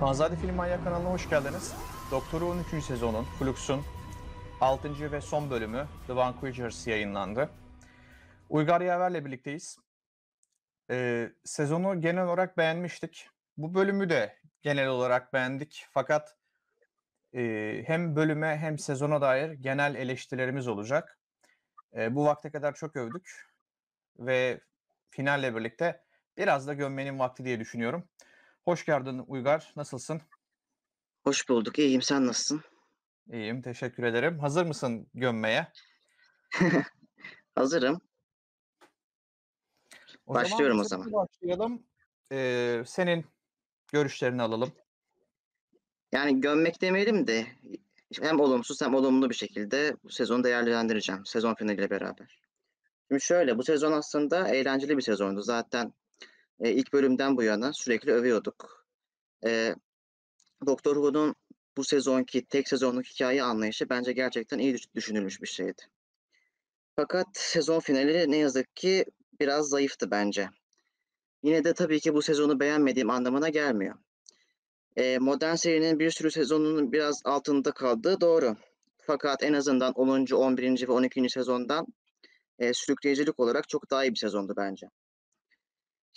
Fazlade Film Manyak kanalına hoş geldiniz. Doktor Who'nun 3. sezonun, Flux'un 6. ve son bölümü The Vanquishers yayınlandı. Uygar Yaver'le birlikteyiz. Ee, sezonu genel olarak beğenmiştik. Bu bölümü de genel olarak beğendik. Fakat e, hem bölüme hem sezona dair genel eleştirilerimiz olacak. E, bu vakte kadar çok övdük ve finalle birlikte biraz da gömmenin vakti diye düşünüyorum. Hoş geldin Uygar. Nasılsın? Hoş bulduk. İyiyim. Sen nasılsın? İyiyim. Teşekkür ederim. Hazır mısın gömmeye? Hazırım. O Başlıyorum zaman, o zaman. Başlayalım. Ee, senin görüşlerini alalım. Yani gömmek demeyelim de hem olumsuz hem olumlu bir şekilde bu sezonu değerlendireceğim. Sezon finaliyle beraber. Şimdi şöyle bu sezon aslında eğlenceli bir sezondu. Zaten e, ilk bölümden bu yana sürekli övüyorduk. E, Doktor Who'nun bu sezonki tek sezonluk hikaye anlayışı bence gerçekten iyi düşünülmüş bir şeydi. Fakat sezon finali ne yazık ki biraz zayıftı bence. Yine de tabii ki bu sezonu beğenmediğim anlamına gelmiyor. E, modern serinin bir sürü sezonunun biraz altında kaldığı doğru. Fakat en azından 10. 11. ve 12. sezondan e, sürükleyicilik olarak çok daha iyi bir sezondu bence.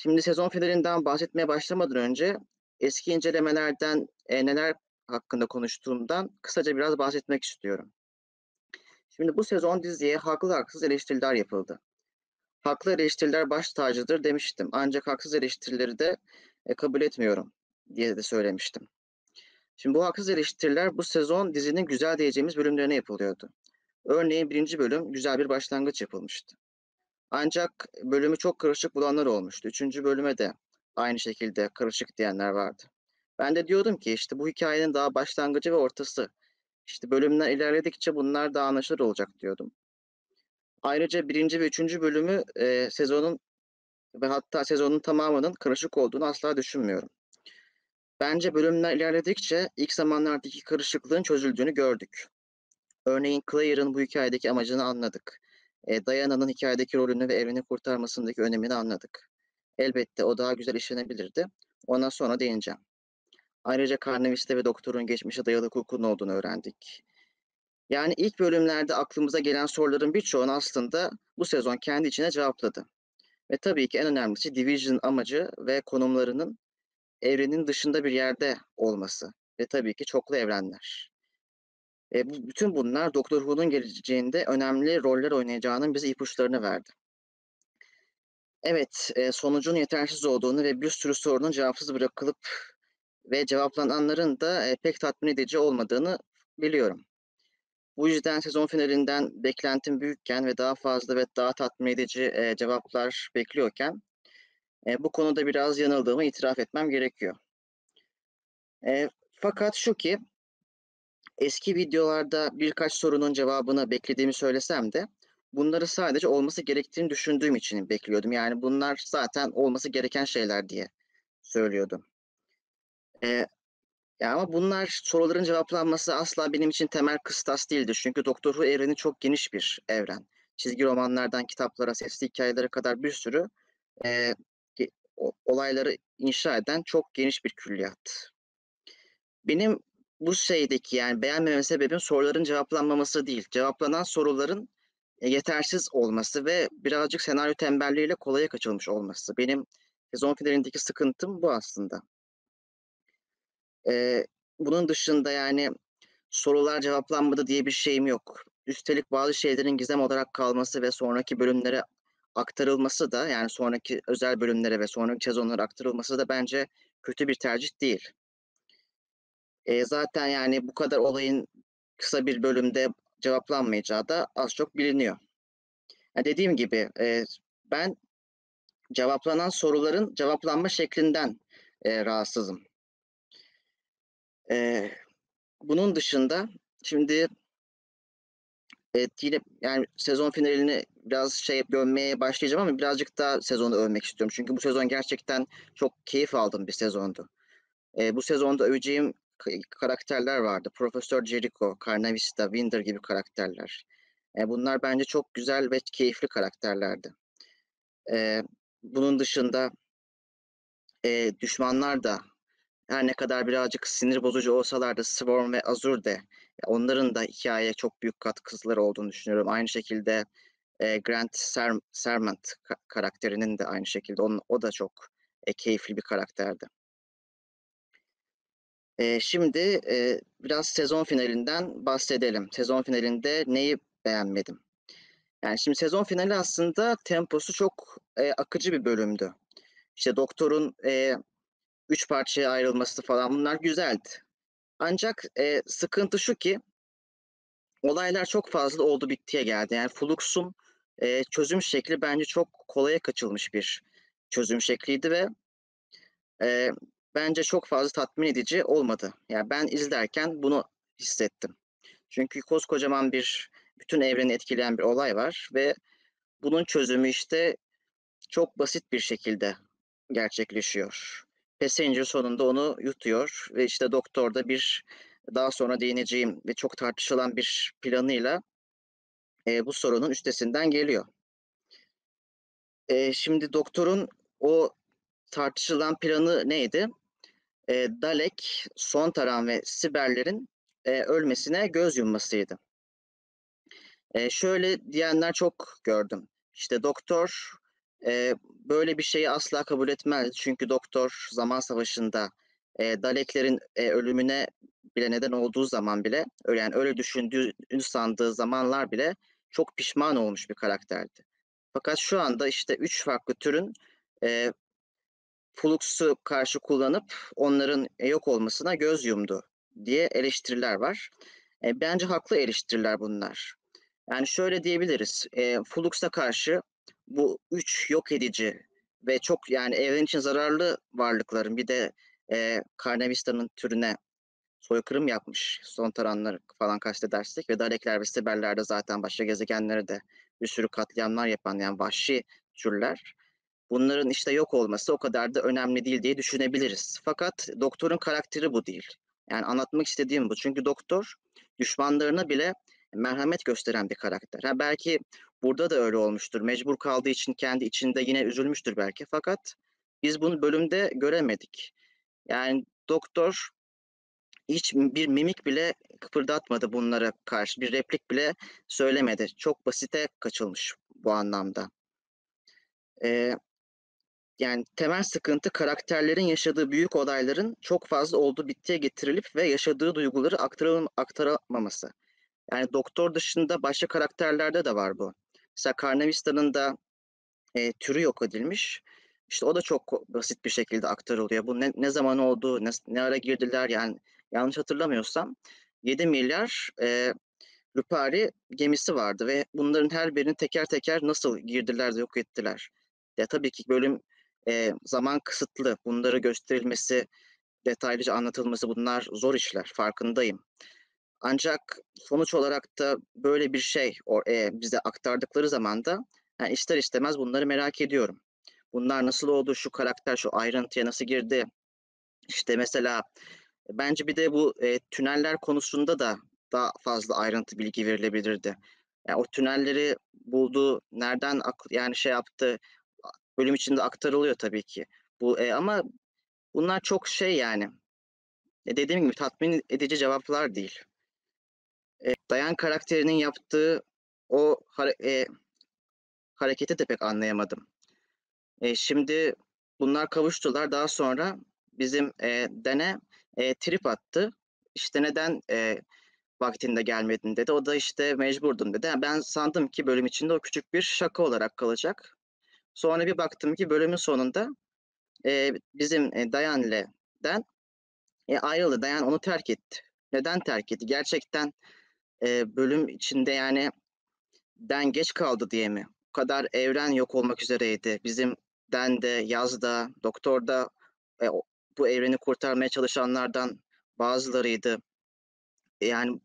Şimdi sezon finalinden bahsetmeye başlamadan önce eski incelemelerden e, neler hakkında konuştuğumdan kısaca biraz bahsetmek istiyorum. Şimdi bu sezon diziye haklı haksız eleştiriler yapıldı. Haklı eleştiriler baş tacıdır demiştim ancak haksız eleştirileri de e, kabul etmiyorum diye de söylemiştim. Şimdi bu haksız eleştiriler bu sezon dizinin güzel diyeceğimiz bölümlerine yapılıyordu. Örneğin birinci bölüm güzel bir başlangıç yapılmıştı. Ancak bölümü çok karışık bulanlar olmuştu. Üçüncü bölüme de aynı şekilde karışık diyenler vardı. Ben de diyordum ki işte bu hikayenin daha başlangıcı ve ortası. İşte bölümler ilerledikçe bunlar daha anlaşılır olacak diyordum. Ayrıca birinci ve üçüncü bölümü e, sezonun ve hatta sezonun tamamının karışık olduğunu asla düşünmüyorum. Bence bölümler ilerledikçe ilk zamanlardaki karışıklığın çözüldüğünü gördük. Örneğin Claire'ın bu hikayedeki amacını anladık e, Dayana'nın hikayedeki rolünü ve evreni kurtarmasındaki önemini anladık. Elbette o daha güzel işlenebilirdi. Ona sonra değineceğim. Ayrıca Carnavis'te ve Doktor'un geçmişe dayalı hukukun olduğunu öğrendik. Yani ilk bölümlerde aklımıza gelen soruların birçoğunu aslında bu sezon kendi içine cevapladı. Ve tabii ki en önemlisi Division amacı ve konumlarının evrenin dışında bir yerde olması ve tabii ki çoklu evrenler. E, bütün bunlar Doktor Who'nun geleceğinde önemli roller oynayacağının bize ipuçlarını verdi. Evet, e, sonucun yetersiz olduğunu ve bir sürü sorunun cevapsız bırakılıp ve cevaplananların da e, pek tatmin edici olmadığını biliyorum. Bu yüzden sezon finalinden beklentim büyükken ve daha fazla ve daha tatmin edici e, cevaplar bekliyorken e, bu konuda biraz yanıldığımı itiraf etmem gerekiyor. E, fakat şu ki Eski videolarda birkaç sorunun cevabını beklediğimi söylesem de bunları sadece olması gerektiğini düşündüğüm için bekliyordum. Yani bunlar zaten olması gereken şeyler diye söylüyordum. Ee, ya ama bunlar soruların cevaplanması asla benim için temel kıstas değildi. Çünkü Doktor Who evreni çok geniş bir evren. Çizgi romanlardan kitaplara, sesli hikayelere kadar bir sürü e, olayları inşa eden çok geniş bir külliyat. Benim bu şeydeki yani beğenmeme sebebim soruların cevaplanmaması değil. Cevaplanan soruların e, yetersiz olması ve birazcık senaryo tembelliğiyle kolaya kaçılmış olması. Benim sezon finalindeki sıkıntım bu aslında. Ee, bunun dışında yani sorular cevaplanmadı diye bir şeyim yok. Üstelik bazı şeylerin gizem olarak kalması ve sonraki bölümlere aktarılması da yani sonraki özel bölümlere ve sonraki sezonlara aktarılması da bence kötü bir tercih değil. E, zaten yani bu kadar olayın kısa bir bölümde cevaplanmayacağı da az çok biliniyor. Yani dediğim gibi e, ben cevaplanan soruların cevaplanma şeklinden e, rahatsızım. E, bunun dışında şimdi Evet yine yani sezon finalini biraz şey gömmeye başlayacağım ama birazcık daha sezonu övmek istiyorum. Çünkü bu sezon gerçekten çok keyif aldım bir sezondu. E, bu sezonda öveceğim karakterler vardı. Profesör Jericho, Carnavista, Winder gibi karakterler. E, bunlar bence çok güzel ve keyifli karakterlerdi. E, bunun dışında e, düşmanlar da her ne kadar birazcık sinir bozucu olsalar da Swarm ve Azur de onların da hikayeye çok büyük katkıları olduğunu düşünüyorum. Aynı şekilde e, Grant Ser- Sermant karakterinin de aynı şekilde onun, o da çok e, keyifli bir karakterdi. E, şimdi e, biraz sezon finalinden bahsedelim. Sezon finalinde neyi beğenmedim? Yani şimdi sezon finali aslında temposu çok e, akıcı bir bölümdü. İşte doktorun e, üç parçaya ayrılması falan bunlar güzeldi. Ancak e, sıkıntı şu ki olaylar çok fazla oldu bittiye geldi. Yani Flux'un e, çözüm şekli bence çok kolaya kaçılmış bir çözüm şekliydi ve e, bence çok fazla tatmin edici olmadı. Yani ben izlerken bunu hissettim. Çünkü koskocaman bir bütün evreni etkileyen bir olay var ve bunun çözümü işte çok basit bir şekilde gerçekleşiyor. Passenger sonunda onu yutuyor ve işte doktorda bir daha sonra değineceğim ve çok tartışılan bir planıyla e, bu sorunun üstesinden geliyor. E, şimdi doktorun o tartışılan planı neydi? e, Dalek, Sontaran ve Siberlerin e, ölmesine göz yummasıydı. E, şöyle diyenler çok gördüm. İşte doktor e, böyle bir şeyi asla kabul etmez. Çünkü doktor zaman savaşında e, Daleklerin e, ölümüne bile neden olduğu zaman bile öyle yani öyle düşündüğü sandığı zamanlar bile çok pişman olmuş bir karakterdi. Fakat şu anda işte üç farklı türün e, Flux'u karşı kullanıp onların e, yok olmasına göz yumdu diye eleştiriler var. E, bence haklı eleştiriler bunlar. Yani şöyle diyebiliriz. E, Flux'a karşı bu üç yok edici ve çok yani evren için zararlı varlıkların bir de e, Carnavista'nın türüne soykırım yapmış. Son taranları falan kastedersek ve Dalekler ve Siberler de zaten başka gezegenlere de bir sürü katliamlar yapan yani vahşi türler bunların işte yok olması o kadar da önemli değil diye düşünebiliriz. Fakat doktorun karakteri bu değil. Yani anlatmak istediğim bu. Çünkü doktor düşmanlarına bile merhamet gösteren bir karakter. Ha, belki burada da öyle olmuştur. Mecbur kaldığı için kendi içinde yine üzülmüştür belki. Fakat biz bunu bölümde göremedik. Yani doktor hiç bir mimik bile kıpırdatmadı bunlara karşı. Bir replik bile söylemedi. Çok basite kaçılmış bu anlamda. Ee, yani temel sıkıntı karakterlerin yaşadığı büyük olayların çok fazla olduğu bittiye getirilip ve yaşadığı duyguları aktarım, aktaramaması. Yani doktor dışında başka karakterlerde de var bu. Mesela Karnavista'nın da e, türü yok edilmiş. İşte o da çok basit bir şekilde aktarılıyor. Bu ne, ne zaman oldu, ne, ne ara girdiler yani yanlış hatırlamıyorsam 7 milyar e, Lupari gemisi vardı ve bunların her birini teker teker nasıl girdiler de yok ettiler. Ya tabii ki bölüm e, zaman kısıtlı. Bunları gösterilmesi, detaylıca anlatılması bunlar zor işler, farkındayım. Ancak sonuç olarak da böyle bir şey or, e, bize aktardıkları zaman da yani ister istemez bunları merak ediyorum. Bunlar nasıl oldu, şu karakter şu ayrıntıya nasıl girdi? İşte mesela bence bir de bu e, tüneller konusunda da daha fazla ayrıntı bilgi verilebilirdi. Yani o tünelleri buldu, nereden akl yani şey yaptı, bölüm içinde aktarılıyor tabii ki. Bu e, ama bunlar çok şey yani. E, dediğim gibi tatmin edici cevaplar değil. E, Dayan karakterinin yaptığı o hare e, hareketi de pek anlayamadım. E, şimdi bunlar kavuştular. Daha sonra bizim e, Dene e, trip attı. İşte neden e, vaktinde gelmedin dedi. O da işte mecburdum dedi. Yani ben sandım ki bölüm içinde o küçük bir şaka olarak kalacak. Sonra bir baktım ki bölümün sonunda e, bizim e, Dayan'le'den e, ayrıldı. Dayan onu terk etti. Neden terk etti? Gerçekten e, bölüm içinde yani den geç kaldı diye mi? Bu kadar evren yok olmak üzereydi. Bizim den de, yaz da, doktor da e, bu evreni kurtarmaya çalışanlardan bazılarıydı. Yani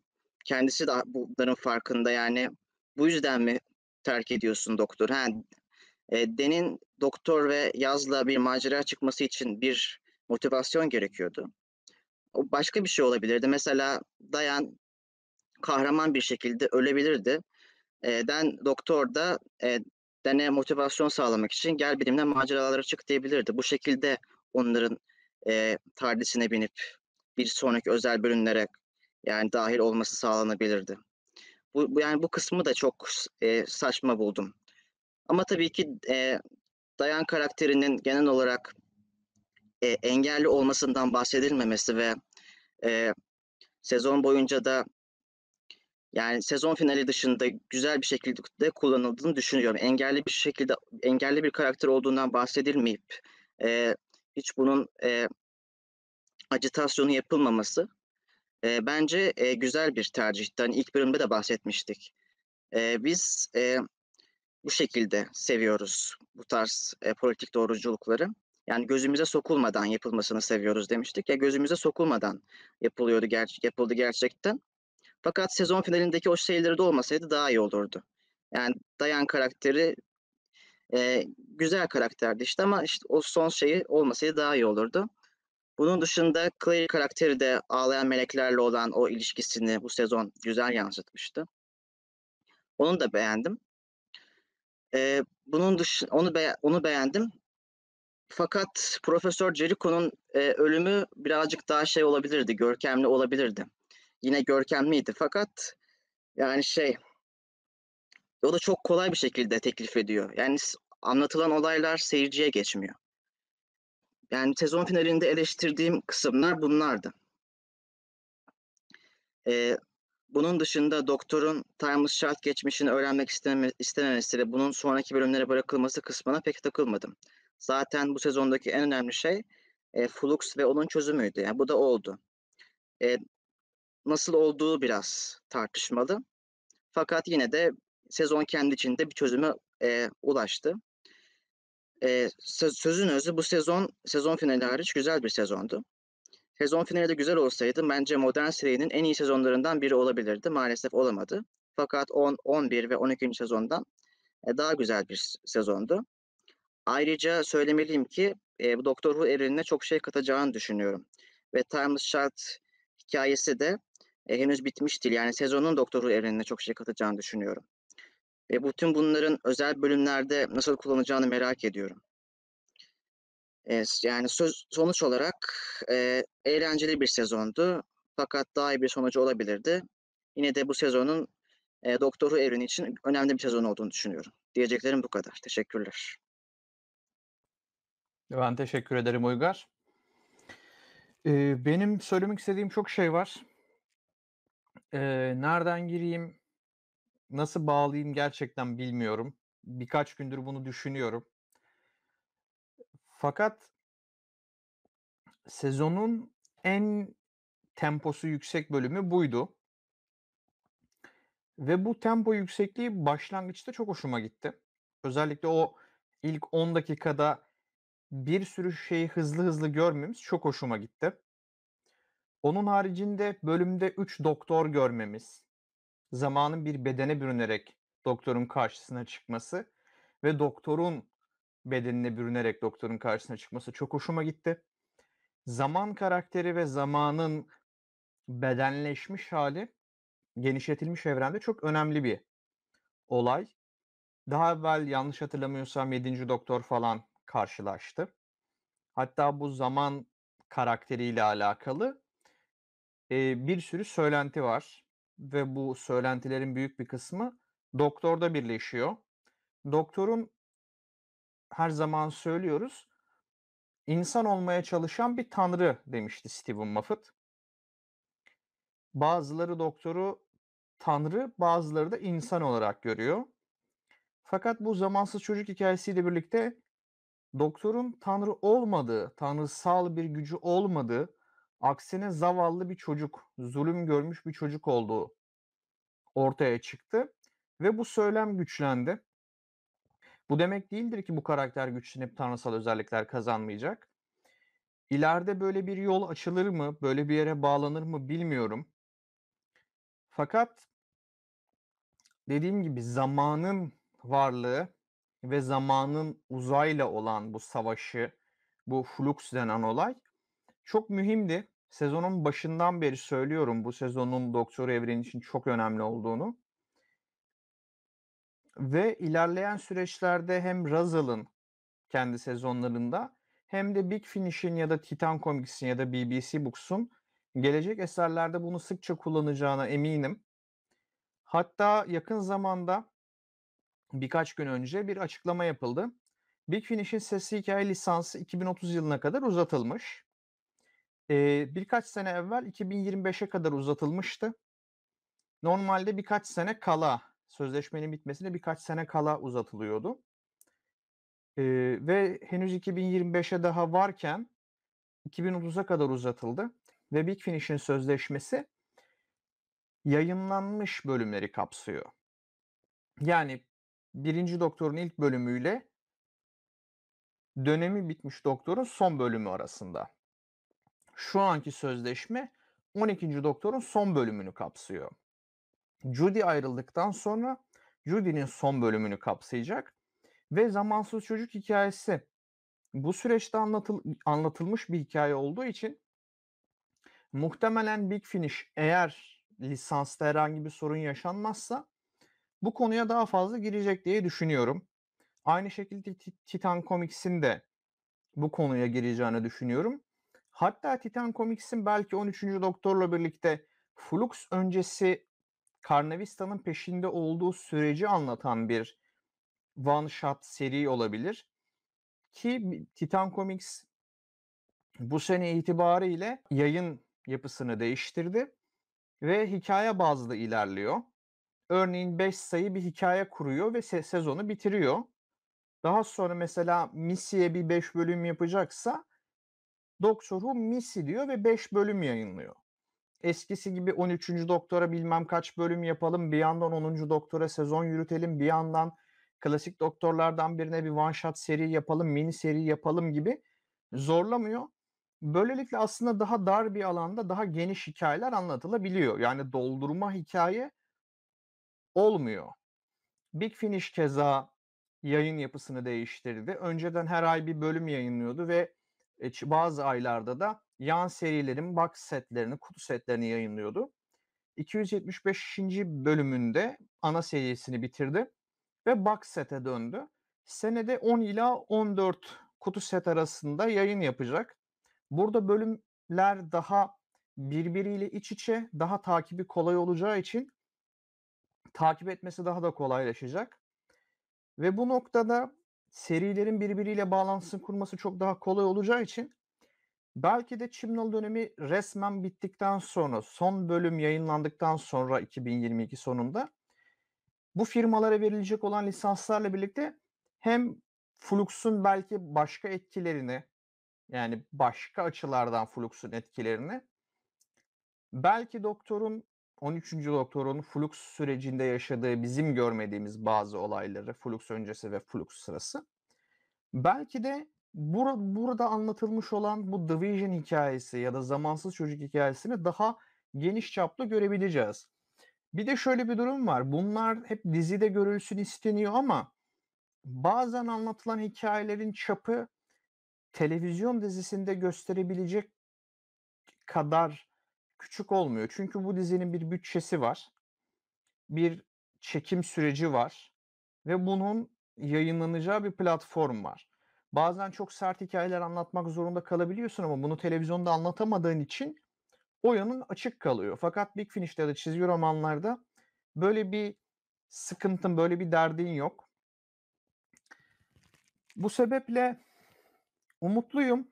kendisi de bunların farkında yani bu yüzden mi terk ediyorsun doktor? Ha, e, Den'in doktor ve yazla bir macera çıkması için bir motivasyon gerekiyordu. O başka bir şey olabilirdi. Mesela Dayan kahraman bir şekilde ölebilirdi. E, Den doktor da e, Den'e motivasyon sağlamak için gel benimle maceralara çık diyebilirdi. Bu şekilde onların e, tardisine binip bir sonraki özel bölümlere yani dahil olması sağlanabilirdi. Bu, bu yani bu kısmı da çok e, saçma buldum. Ama tabii ki e, Dayan karakterinin genel olarak e, engelli olmasından bahsedilmemesi ve e, sezon boyunca da yani sezon finali dışında güzel bir şekilde kullanıldığını düşünüyorum. Engelli bir şekilde engelli bir karakter olduğundan bahsedilmeyip e, hiç bunun e, acitasyonu yapılmaması e, bence e, güzel bir tercihten Hani ilk bölümde de bahsetmiştik. E, biz e, bu şekilde seviyoruz bu tarz e, politik doğruculukları. Yani gözümüze sokulmadan yapılmasını seviyoruz demiştik. Ya gözümüze sokulmadan yapılıyordu ger yapıldı gerçekten. Fakat sezon finalindeki o şeyleri de olmasaydı daha iyi olurdu. Yani Dayan karakteri e, güzel karakterdi işte ama işte o son şeyi olmasaydı daha iyi olurdu. Bunun dışında Claire karakteri de ağlayan meleklerle olan o ilişkisini bu sezon güzel yansıtmıştı. Onu da beğendim. E, bunun dış onu be, onu beğendim. Fakat Profesör Jericho'nun e, ölümü birazcık daha şey olabilirdi, görkemli olabilirdi. Yine görkemliydi fakat yani şey o da çok kolay bir şekilde teklif ediyor. Yani anlatılan olaylar seyirciye geçmiyor. Yani sezon finalinde eleştirdiğim kısımlar bunlardı. Ee, bunun dışında doktorun Times şart geçmişini öğrenmek isteme, istememesi ve bunun sonraki bölümlere bırakılması kısmına pek takılmadım. Zaten bu sezondaki en önemli şey e, Flux ve onun çözümüydü. Yani bu da oldu. E, nasıl olduğu biraz tartışmalı. Fakat yine de sezon kendi içinde bir çözüme e, ulaştı. E, sözün özü bu sezon, sezon finali hariç güzel bir sezondu. Sezon finali de güzel olsaydı bence modern serinin en iyi sezonlarından biri olabilirdi. Maalesef olamadı. Fakat 10, 11 ve 12. sezondan e, daha güzel bir sezondu. Ayrıca söylemeliyim ki e, bu Doktor Who evrenine çok şey katacağını düşünüyorum. Ve Timeless Child hikayesi de e, henüz bitmiş değil. Yani sezonun Doktor Who evrenine çok şey katacağını düşünüyorum. Ve bütün bunların özel bölümlerde nasıl kullanacağını merak ediyorum. E, yani söz, sonuç olarak e, eğlenceli bir sezondu. Fakat daha iyi bir sonucu olabilirdi. Yine de bu sezonun e, doktoru evreni için önemli bir sezon olduğunu düşünüyorum. Diyeceklerim bu kadar. Teşekkürler. Ben teşekkür ederim Uygar. Ee, benim söylemek istediğim çok şey var. Ee, nereden gireyim, nasıl bağlayayım gerçekten bilmiyorum. Birkaç gündür bunu düşünüyorum. Fakat sezonun en temposu yüksek bölümü buydu. Ve bu tempo yüksekliği başlangıçta çok hoşuma gitti. Özellikle o ilk 10 dakikada bir sürü şeyi hızlı hızlı görmemiz çok hoşuma gitti. Onun haricinde bölümde 3 doktor görmemiz, zamanın bir bedene bürünerek doktorun karşısına çıkması ve doktorun bedenine bürünerek doktorun karşısına çıkması çok hoşuma gitti. Zaman karakteri ve zamanın bedenleşmiş hali genişletilmiş evrende çok önemli bir olay. Daha evvel yanlış hatırlamıyorsam 7. Doktor falan karşılaştı. Hatta bu zaman karakteriyle alakalı e, bir sürü söylenti var ve bu söylentilerin büyük bir kısmı doktorda birleşiyor. Doktorun her zaman söylüyoruz. İnsan olmaya çalışan bir tanrı demişti Stephen Moffat. Bazıları doktoru tanrı, bazıları da insan olarak görüyor. Fakat bu zamansız çocuk hikayesiyle birlikte doktorun tanrı olmadığı, tanrısal bir gücü olmadığı, aksine zavallı bir çocuk, zulüm görmüş bir çocuk olduğu ortaya çıktı ve bu söylem güçlendi. Bu demek değildir ki bu karakter güçlenip tanrısal özellikler kazanmayacak. İleride böyle bir yol açılır mı, böyle bir yere bağlanır mı bilmiyorum. Fakat dediğim gibi zamanın varlığı ve zamanın uzayla olan bu savaşı, bu flux denen olay çok mühimdi. Sezonun başından beri söylüyorum bu sezonun Doktor Evren için çok önemli olduğunu. Ve ilerleyen süreçlerde hem Russell'ın kendi sezonlarında hem de Big Finish'in ya da Titan Comics'in ya da BBC Books'un gelecek eserlerde bunu sıkça kullanacağına eminim. Hatta yakın zamanda birkaç gün önce bir açıklama yapıldı. Big Finish'in sesli hikaye lisansı 2030 yılına kadar uzatılmış. Ee, birkaç sene evvel 2025'e kadar uzatılmıştı. Normalde birkaç sene kala sözleşmenin bitmesine birkaç sene kala uzatılıyordu. E, ve henüz 2025'e daha varken 2030'a kadar uzatıldı ve Big Finish'in sözleşmesi yayınlanmış bölümleri kapsıyor. Yani birinci doktorun ilk bölümüyle dönemi bitmiş doktorun son bölümü arasında. Şu anki sözleşme 12. doktorun son bölümünü kapsıyor. Judy ayrıldıktan sonra Judy'nin son bölümünü kapsayacak ve zamansız çocuk hikayesi bu süreçte anlatıl anlatılmış bir hikaye olduğu için muhtemelen Big Finish eğer lisansta herhangi bir sorun yaşanmazsa bu konuya daha fazla girecek diye düşünüyorum. Aynı şekilde Titan Comics'in de bu konuya gireceğini düşünüyorum. Hatta Titan Comics'in belki 13. Doktor'la birlikte Flux öncesi Karnavista'nın peşinde olduğu süreci anlatan bir one shot seri olabilir. Ki Titan Comics bu sene itibariyle yayın yapısını değiştirdi ve hikaye bazlı ilerliyor. Örneğin 5 sayı bir hikaye kuruyor ve se- sezonu bitiriyor. Daha sonra mesela Missy'e bir 5 bölüm yapacaksa Doctor Who Missy diyor ve 5 bölüm yayınlıyor eskisi gibi 13. doktora bilmem kaç bölüm yapalım. Bir yandan 10. doktora sezon yürütelim. Bir yandan klasik doktorlardan birine bir one shot seri yapalım, mini seri yapalım gibi zorlamıyor. Böylelikle aslında daha dar bir alanda daha geniş hikayeler anlatılabiliyor. Yani doldurma hikaye olmuyor. Big Finish keza yayın yapısını değiştirdi. Önceden her ay bir bölüm yayınlıyordu ve e, bazı aylarda da yan serilerin box setlerini, kutu setlerini yayınlıyordu. 275. bölümünde ana serisini bitirdi ve box sete döndü. Senede 10 ila 14 kutu set arasında yayın yapacak. Burada bölümler daha birbiriyle iç içe, daha takibi kolay olacağı için takip etmesi daha da kolaylaşacak. Ve bu noktada serilerin birbiriyle bağlantısını kurması çok daha kolay olacağı için Belki de Çimnal dönemi resmen bittikten sonra, son bölüm yayınlandıktan sonra 2022 sonunda bu firmalara verilecek olan lisanslarla birlikte hem Flux'un belki başka etkilerini yani başka açılardan Flux'un etkilerini belki doktorun 13. doktorun Flux sürecinde yaşadığı bizim görmediğimiz bazı olayları Flux öncesi ve Flux sırası belki de bur burada anlatılmış olan bu Division hikayesi ya da zamansız çocuk hikayesini daha geniş çaplı görebileceğiz. Bir de şöyle bir durum var. Bunlar hep dizide görülsün isteniyor ama bazen anlatılan hikayelerin çapı televizyon dizisinde gösterebilecek kadar küçük olmuyor. Çünkü bu dizinin bir bütçesi var. Bir çekim süreci var ve bunun yayınlanacağı bir platform var bazen çok sert hikayeler anlatmak zorunda kalabiliyorsun ama bunu televizyonda anlatamadığın için o yanın açık kalıyor. Fakat Big Finish'te ya da çizgi romanlarda böyle bir sıkıntın, böyle bir derdin yok. Bu sebeple umutluyum.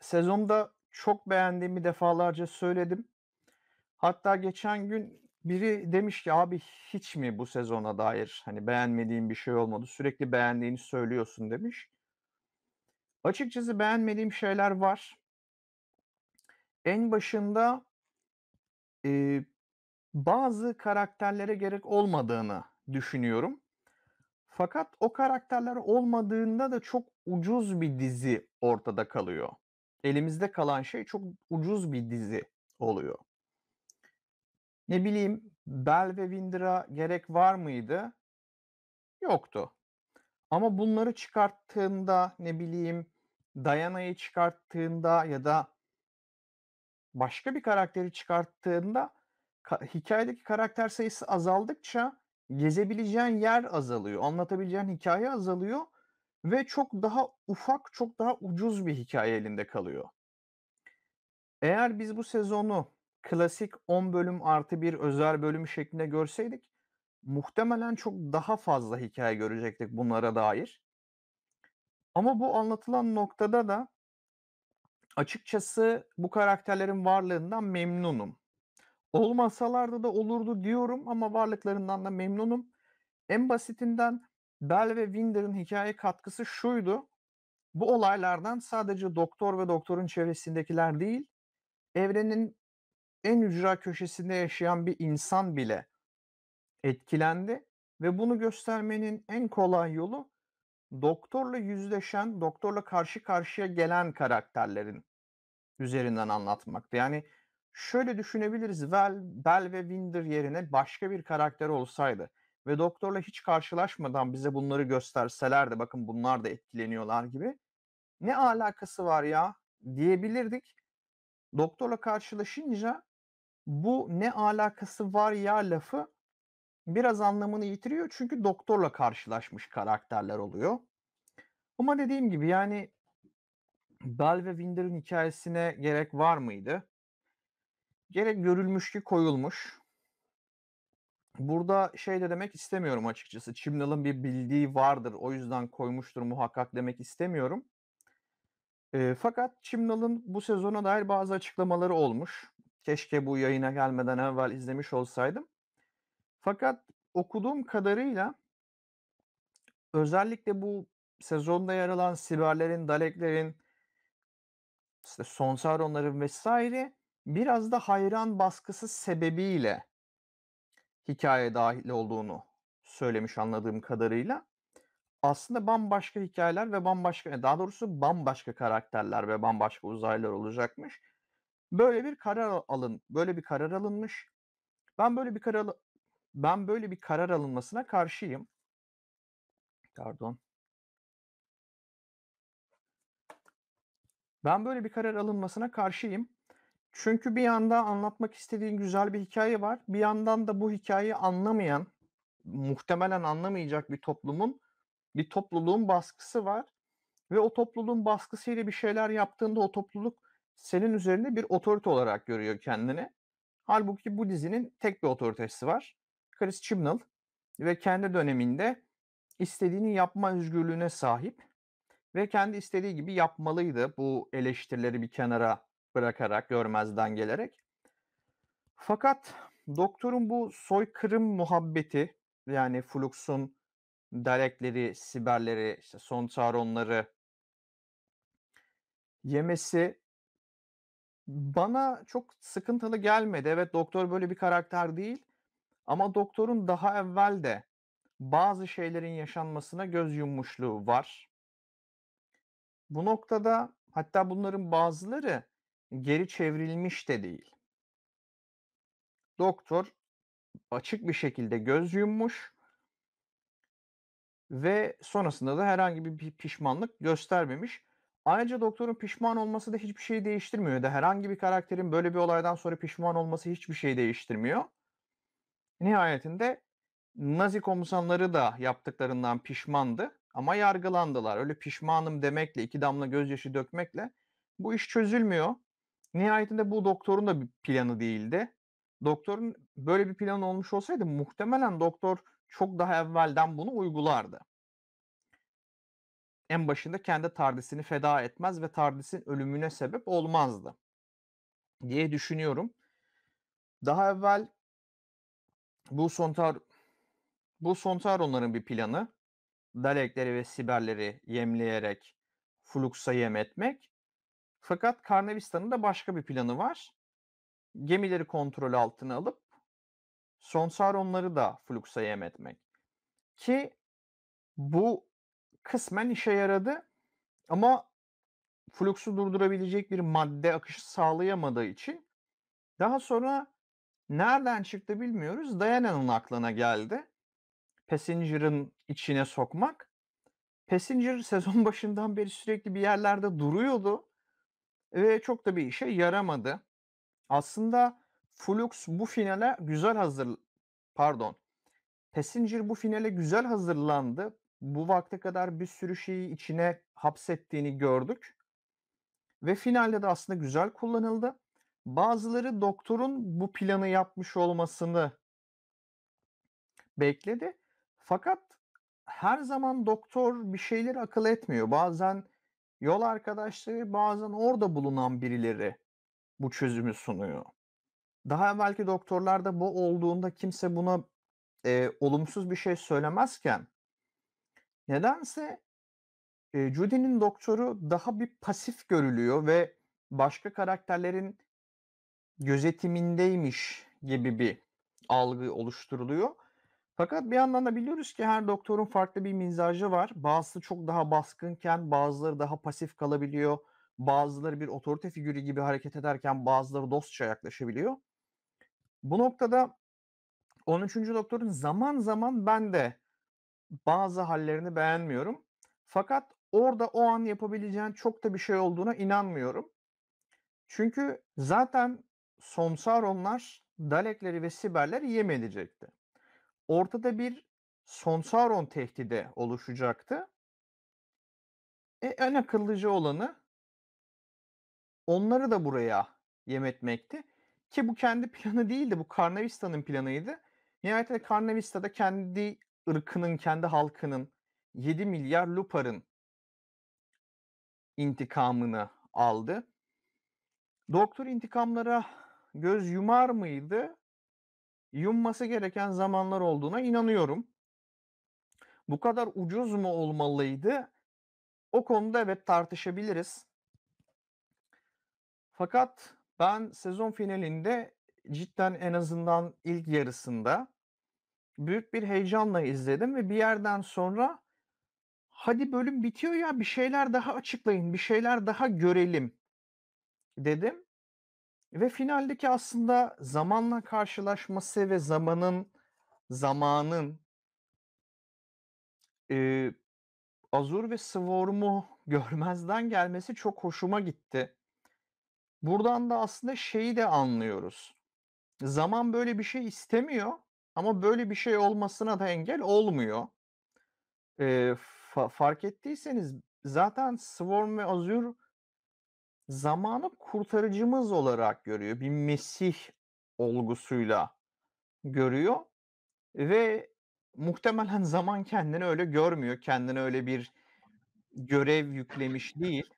Sezonda çok beğendiğimi defalarca söyledim. Hatta geçen gün biri demiş ki abi hiç mi bu sezona dair hani beğenmediğin bir şey olmadı? Sürekli beğendiğini söylüyorsun demiş. Açıkçası beğenmediğim şeyler var. En başında e, bazı karakterlere gerek olmadığını düşünüyorum. Fakat o karakterler olmadığında da çok ucuz bir dizi ortada kalıyor. Elimizde kalan şey çok ucuz bir dizi oluyor. Ne bileyim Bel ve Windra gerek var mıydı? Yoktu. Ama bunları çıkarttığında ne bileyim Diana'yı çıkarttığında ya da başka bir karakteri çıkarttığında ka- hikayedeki karakter sayısı azaldıkça gezebileceğin yer azalıyor. Anlatabileceğin hikaye azalıyor ve çok daha ufak, çok daha ucuz bir hikaye elinde kalıyor. Eğer biz bu sezonu klasik 10 bölüm artı bir özel bölüm şeklinde görseydik muhtemelen çok daha fazla hikaye görecektik bunlara dair. Ama bu anlatılan noktada da açıkçası bu karakterlerin varlığından memnunum. Olmasalardı da olurdu diyorum ama varlıklarından da memnunum. En basitinden Bell ve Winder'ın hikaye katkısı şuydu. Bu olaylardan sadece doktor ve doktorun çevresindekiler değil, evrenin en ücra köşesinde yaşayan bir insan bile etkilendi ve bunu göstermenin en kolay yolu doktorla yüzleşen, doktorla karşı karşıya gelen karakterlerin üzerinden anlatmaktı. Yani şöyle düşünebiliriz. Vel, Bel ve Winder yerine başka bir karakter olsaydı ve doktorla hiç karşılaşmadan bize bunları gösterselerdi bakın bunlar da etkileniyorlar gibi ne alakası var ya diyebilirdik. Doktorla karşılaşınca bu ne alakası var ya lafı biraz anlamını yitiriyor çünkü doktorla karşılaşmış karakterler oluyor. Ama dediğim gibi yani Bell ve Winder'ın hikayesine gerek var mıydı? Gerek görülmüş ki koyulmuş. Burada şey de demek istemiyorum açıkçası. Chibnall'ın bir bildiği vardır. O yüzden koymuştur muhakkak demek istemiyorum. E, fakat Chibnall'ın bu sezona dair bazı açıklamaları olmuş. Keşke bu yayına gelmeden evvel izlemiş olsaydım. Fakat okuduğum kadarıyla özellikle bu sezonda yer alan Siberlerin, Daleklerin, işte Sonsaronların vesaire biraz da hayran baskısı sebebiyle hikaye dahil olduğunu söylemiş anladığım kadarıyla. Aslında bambaşka hikayeler ve bambaşka e, daha doğrusu bambaşka karakterler ve bambaşka uzaylılar olacakmış. Böyle bir karar alın, böyle bir karar alınmış. Ben böyle bir karar ben böyle bir karar alınmasına karşıyım. Pardon. Ben böyle bir karar alınmasına karşıyım. Çünkü bir yanda anlatmak istediğin güzel bir hikaye var. Bir yandan da bu hikayeyi anlamayan, muhtemelen anlamayacak bir toplumun, bir topluluğun baskısı var. Ve o topluluğun baskısıyla bir şeyler yaptığında o topluluk senin üzerinde bir otorite olarak görüyor kendini. Halbuki bu dizinin tek bir otoritesi var. Chris Chibnall ve kendi döneminde istediğini yapma özgürlüğüne sahip ve kendi istediği gibi yapmalıydı bu eleştirileri bir kenara bırakarak, görmezden gelerek. Fakat doktorun bu soykırım muhabbeti yani Flux'un direkleri, siberleri, işte son Taronları yemesi bana çok sıkıntılı gelmedi. Evet doktor böyle bir karakter değil. Ama doktorun daha evvel de bazı şeylerin yaşanmasına göz yummuşluğu var. Bu noktada hatta bunların bazıları geri çevrilmiş de değil. Doktor açık bir şekilde göz yummuş ve sonrasında da herhangi bir pişmanlık göstermemiş. Ayrıca doktorun pişman olması da hiçbir şey değiştirmiyor da herhangi bir karakterin böyle bir olaydan sonra pişman olması hiçbir şey değiştirmiyor. Nihayetinde Nazi komutanları da yaptıklarından pişmandı ama yargılandılar. Öyle pişmanım demekle, iki damla gözyaşı dökmekle bu iş çözülmüyor. Nihayetinde bu doktorun da bir planı değildi. Doktorun böyle bir planı olmuş olsaydı muhtemelen doktor çok daha evvelden bunu uygulardı. En başında kendi tardisini feda etmez ve tardisin ölümüne sebep olmazdı diye düşünüyorum. Daha evvel bu Sontar bu onların bir planı. Dalekleri ve Siberleri yemleyerek Flux'a yem etmek. Fakat Karnavistan'ın da başka bir planı var. Gemileri kontrol altına alıp onları da Flux'a yem etmek. Ki bu kısmen işe yaradı ama Flux'u durdurabilecek bir madde akışı sağlayamadığı için daha sonra Nereden çıktı bilmiyoruz. Diana'nın aklına geldi. Passenger'ın içine sokmak. Passenger sezon başından beri sürekli bir yerlerde duruyordu. Ve çok da bir işe yaramadı. Aslında Flux bu finale güzel hazır pardon. Passenger bu finale güzel hazırlandı. Bu vakte kadar bir sürü şeyi içine hapsettiğini gördük. Ve finalde de aslında güzel kullanıldı. Bazıları doktorun bu planı yapmış olmasını bekledi. Fakat her zaman doktor bir şeyleri akıl etmiyor. Bazen yol arkadaşları, bazen orada bulunan birileri bu çözümü sunuyor. Daha evvelki doktorlarda bu olduğunda kimse buna e, olumsuz bir şey söylemezken nedense e, Judy'nin doktoru daha bir pasif görülüyor ve başka karakterlerin gözetimindeymiş gibi bir algı oluşturuluyor. Fakat bir yandan da biliyoruz ki her doktorun farklı bir mizacı var. Bazısı çok daha baskınken bazıları daha pasif kalabiliyor. Bazıları bir otorite figürü gibi hareket ederken bazıları dostça yaklaşabiliyor. Bu noktada 13. doktorun zaman zaman ben de bazı hallerini beğenmiyorum. Fakat orada o an yapabileceğin çok da bir şey olduğuna inanmıyorum. Çünkü zaten Somsaronlar, Dalekleri ve Siberler yem edecekti. Ortada bir Sonsaron tehdidi oluşacaktı. E, en akıllıcı olanı onları da buraya yem etmekti. Ki bu kendi planı değildi. Bu Karnavista'nın planıydı. Nihayetinde da kendi ırkının, kendi halkının 7 milyar Lupar'ın intikamını aldı. Doktor intikamlara göz yumar mıydı? Yumması gereken zamanlar olduğuna inanıyorum. Bu kadar ucuz mu olmalıydı? O konuda evet tartışabiliriz. Fakat ben sezon finalinde cidden en azından ilk yarısında büyük bir heyecanla izledim ve bir yerden sonra hadi bölüm bitiyor ya bir şeyler daha açıklayın, bir şeyler daha görelim dedim. Ve finaldeki aslında zamanla karşılaşması ve zamanın zamanın eee, Azur ve Swarm'u görmezden gelmesi çok hoşuma gitti. Buradan da aslında şeyi de anlıyoruz. Zaman böyle bir şey istemiyor ama böyle bir şey olmasına da engel olmuyor. Ee, fa- fark ettiyseniz zaten Swarm ve Azure zamanı kurtarıcımız olarak görüyor. Bir Mesih olgusuyla görüyor ve muhtemelen zaman kendini öyle görmüyor. kendini öyle bir görev yüklemiş değil.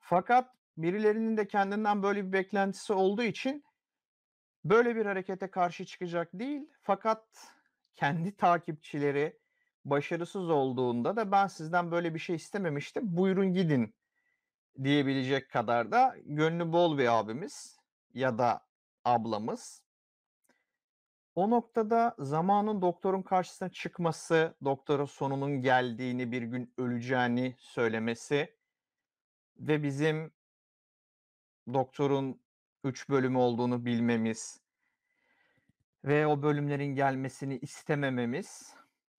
Fakat birilerinin de kendinden böyle bir beklentisi olduğu için böyle bir harekete karşı çıkacak değil. Fakat kendi takipçileri başarısız olduğunda da ben sizden böyle bir şey istememiştim. Buyurun gidin diyebilecek kadar da gönlü bol bir abimiz ya da ablamız. O noktada zamanın doktorun karşısına çıkması, doktora sonunun geldiğini, bir gün öleceğini söylemesi ve bizim doktorun 3 bölümü olduğunu bilmemiz ve o bölümlerin gelmesini istemememiz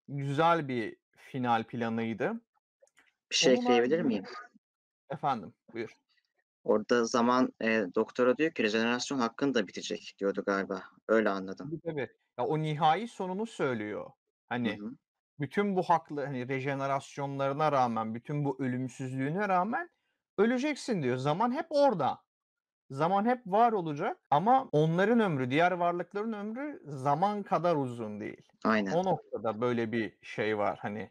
güzel bir final planıydı. Bir şey ekleyebilir miyim? Efendim buyur. Orada zaman e, doktora diyor ki rejenerasyon hakkın da bitecek diyordu galiba. Öyle anladım. Tabii Ya o nihai sonunu söylüyor. Hani Hı-hı. bütün bu haklı hani rejenerasyonlarına rağmen, bütün bu ölümsüzlüğüne rağmen öleceksin diyor. Zaman hep orada. Zaman hep var olacak ama onların ömrü, diğer varlıkların ömrü zaman kadar uzun değil. Aynen. O noktada böyle bir şey var. Hani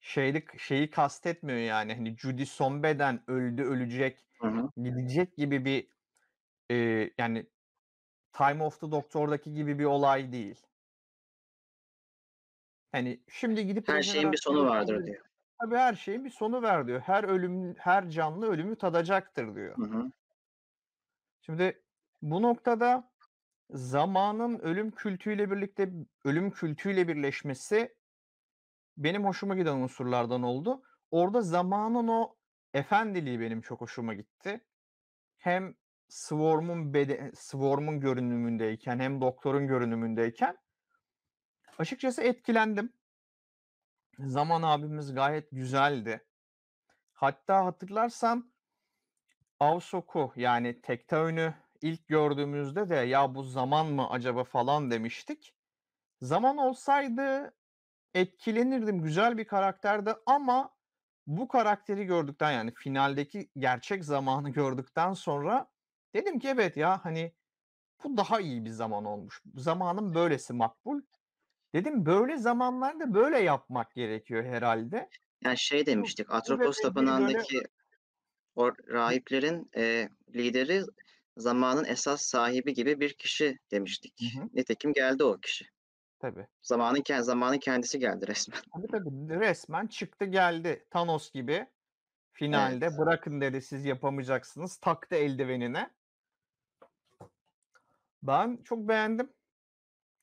şeylik şeyi kastetmiyor yani. Hani Judy Sombe'den öldü ölecek hı hı. gidecek gibi bir e, yani Time of the Doctor'daki gibi bir olay değil. Hani şimdi gidip her şeyin bir sonu vardır diyor. Tabii her şeyin bir sonu var diyor. Her ölüm her canlı ölümü tadacaktır diyor. Hı hı. Şimdi bu noktada zamanın ölüm kültüyle birlikte ölüm kültüyle birleşmesi benim hoşuma giden unsurlardan oldu. Orada zamanın o efendiliği benim çok hoşuma gitti. Hem Swarm'un bede Swarm'un görünümündeyken hem Doktor'un görünümündeyken açıkçası etkilendim. Zaman abimiz gayet güzeldi. Hatta hatırlarsan Avsoku yani Tektaön'ü ilk gördüğümüzde de ya bu zaman mı acaba falan demiştik. Zaman olsaydı etkilenirdim. Güzel bir karakterdi ama bu karakteri gördükten yani finaldeki gerçek zamanı gördükten sonra dedim ki evet ya hani bu daha iyi bir zaman olmuş. Zamanın böylesi makbul. Dedim böyle zamanlarda böyle yapmak gerekiyor herhalde. Yani şey demiştik Atropos Tapınağı'ndaki böyle... o rahiplerin e, lideri zamanın esas sahibi gibi bir kişi demiştik. Hı hı. Nitekim geldi o kişi. Tabii. Zamanın, kend- zamanın kendisi geldi resmen. Tabii tabii resmen çıktı geldi Thanos gibi finalde evet. bırakın dedi siz yapamayacaksınız taktı eldivenine. Ben çok beğendim.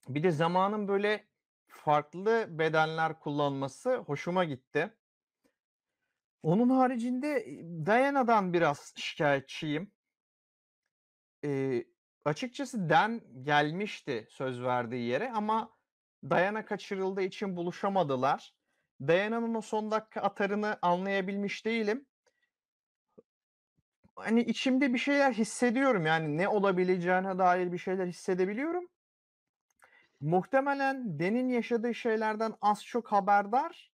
Bir de zamanın böyle farklı bedenler kullanması hoşuma gitti. Onun haricinde e, Diana'dan biraz şikayetçiyim. Ee, açıkçası Den gelmişti söz verdiği yere ama Dayana kaçırıldığı için buluşamadılar. Dayana'nın o son dakika atarını anlayabilmiş değilim. Hani içimde bir şeyler hissediyorum yani ne olabileceğine dair bir şeyler hissedebiliyorum. Muhtemelen Den'in yaşadığı şeylerden az çok haberdar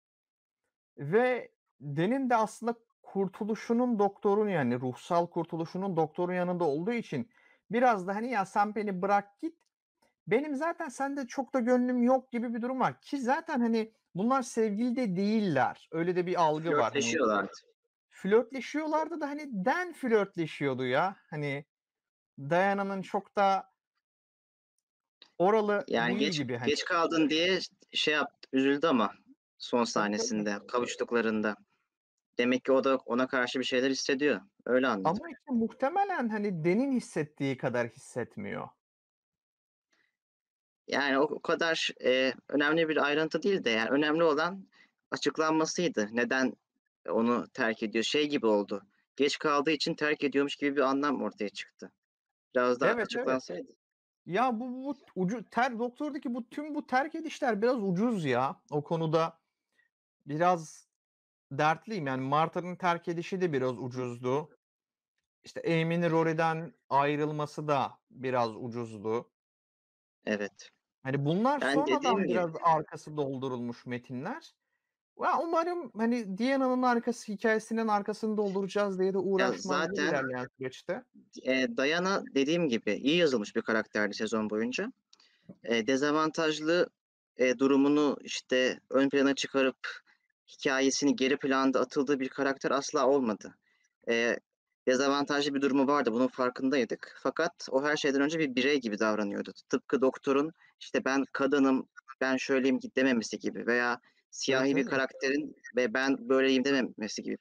ve Den'in de aslında kurtuluşunun doktorun yani ruhsal kurtuluşunun doktorun yanında olduğu için biraz da hani ya sen beni bırak git benim zaten sende çok da gönlüm yok gibi bir durum var. Ki zaten hani bunlar sevgili de değiller. Öyle de bir algı var. Hani Flörtleşiyorlardı. Flörtleşiyorlardı da hani Den flörtleşiyordu ya. Hani Dayana'nın çok da oralı yani geç, gibi. Hani. Geç kaldın diye şey yaptı, üzüldü ama son sahnesinde, kavuştuklarında. Demek ki o da ona karşı bir şeyler hissediyor. Öyle anladım. Ama işte muhtemelen hani Den'in hissettiği kadar hissetmiyor. Yani o kadar e, önemli bir ayrıntı değil de yani önemli olan açıklanmasıydı. Neden onu terk ediyor? Şey gibi oldu. Geç kaldığı için terk ediyormuş gibi bir anlam ortaya çıktı. Biraz daha evet, açıklansaydı. Evet. Ya bu, bu ucu ter ki bu tüm bu terk edişler biraz ucuz ya. O konuda biraz dertliyim. Yani Marta'nın terk edişi de biraz ucuzdu. İşte Amy'nin Rory'den ayrılması da biraz ucuzdu. Evet. Hani bunlar ben sonradan biraz ya. arkası doldurulmuş metinler. Ya umarım hani Diana'nın arkası hikayesinin arkasını dolduracağız diye de uğraşmadan ilerleyen süreçte. E, Diana dediğim gibi iyi yazılmış bir karakterdi sezon boyunca. E, dezavantajlı e, durumunu işte ön plana çıkarıp hikayesini geri planda atıldığı bir karakter asla olmadı. E, dezavantajlı bir durumu vardı bunun farkındaydık. Fakat o her şeyden önce bir birey gibi davranıyordu. Tıpkı doktorun işte ben kadınım, ben şöyleyim git dememesi gibi veya siyahi bir karakterin ve ben böyleyim dememesi gibi.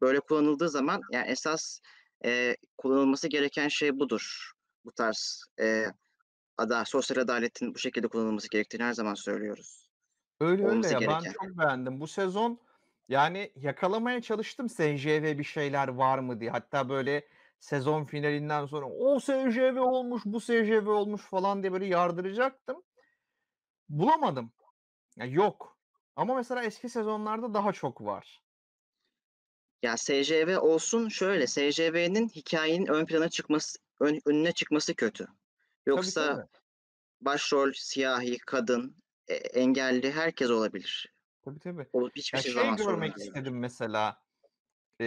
Böyle kullanıldığı zaman yani esas e, kullanılması gereken şey budur. Bu tarz e, ada, sosyal adaletin bu şekilde kullanılması gerektiğini her zaman söylüyoruz. Öyle Olması öyle ya gereken. ben çok beğendim. Bu sezon yani yakalamaya çalıştım SJV bir şeyler var mı diye. Hatta böyle sezon finalinden sonra o SJV olmuş, bu SJV olmuş falan diye böyle yardıracaktım. Bulamadım. Ya yok. Ama mesela eski sezonlarda daha çok var. Ya SJV olsun şöyle SJV'nin hikayenin ön plana çıkması ön, önüne çıkması kötü. Yoksa tabii, tabii. başrol siyahi, kadın, e, engelli herkes olabilir. Tabii tabii. Olup hiçbir ya şey, şey görmek istedim mesela e,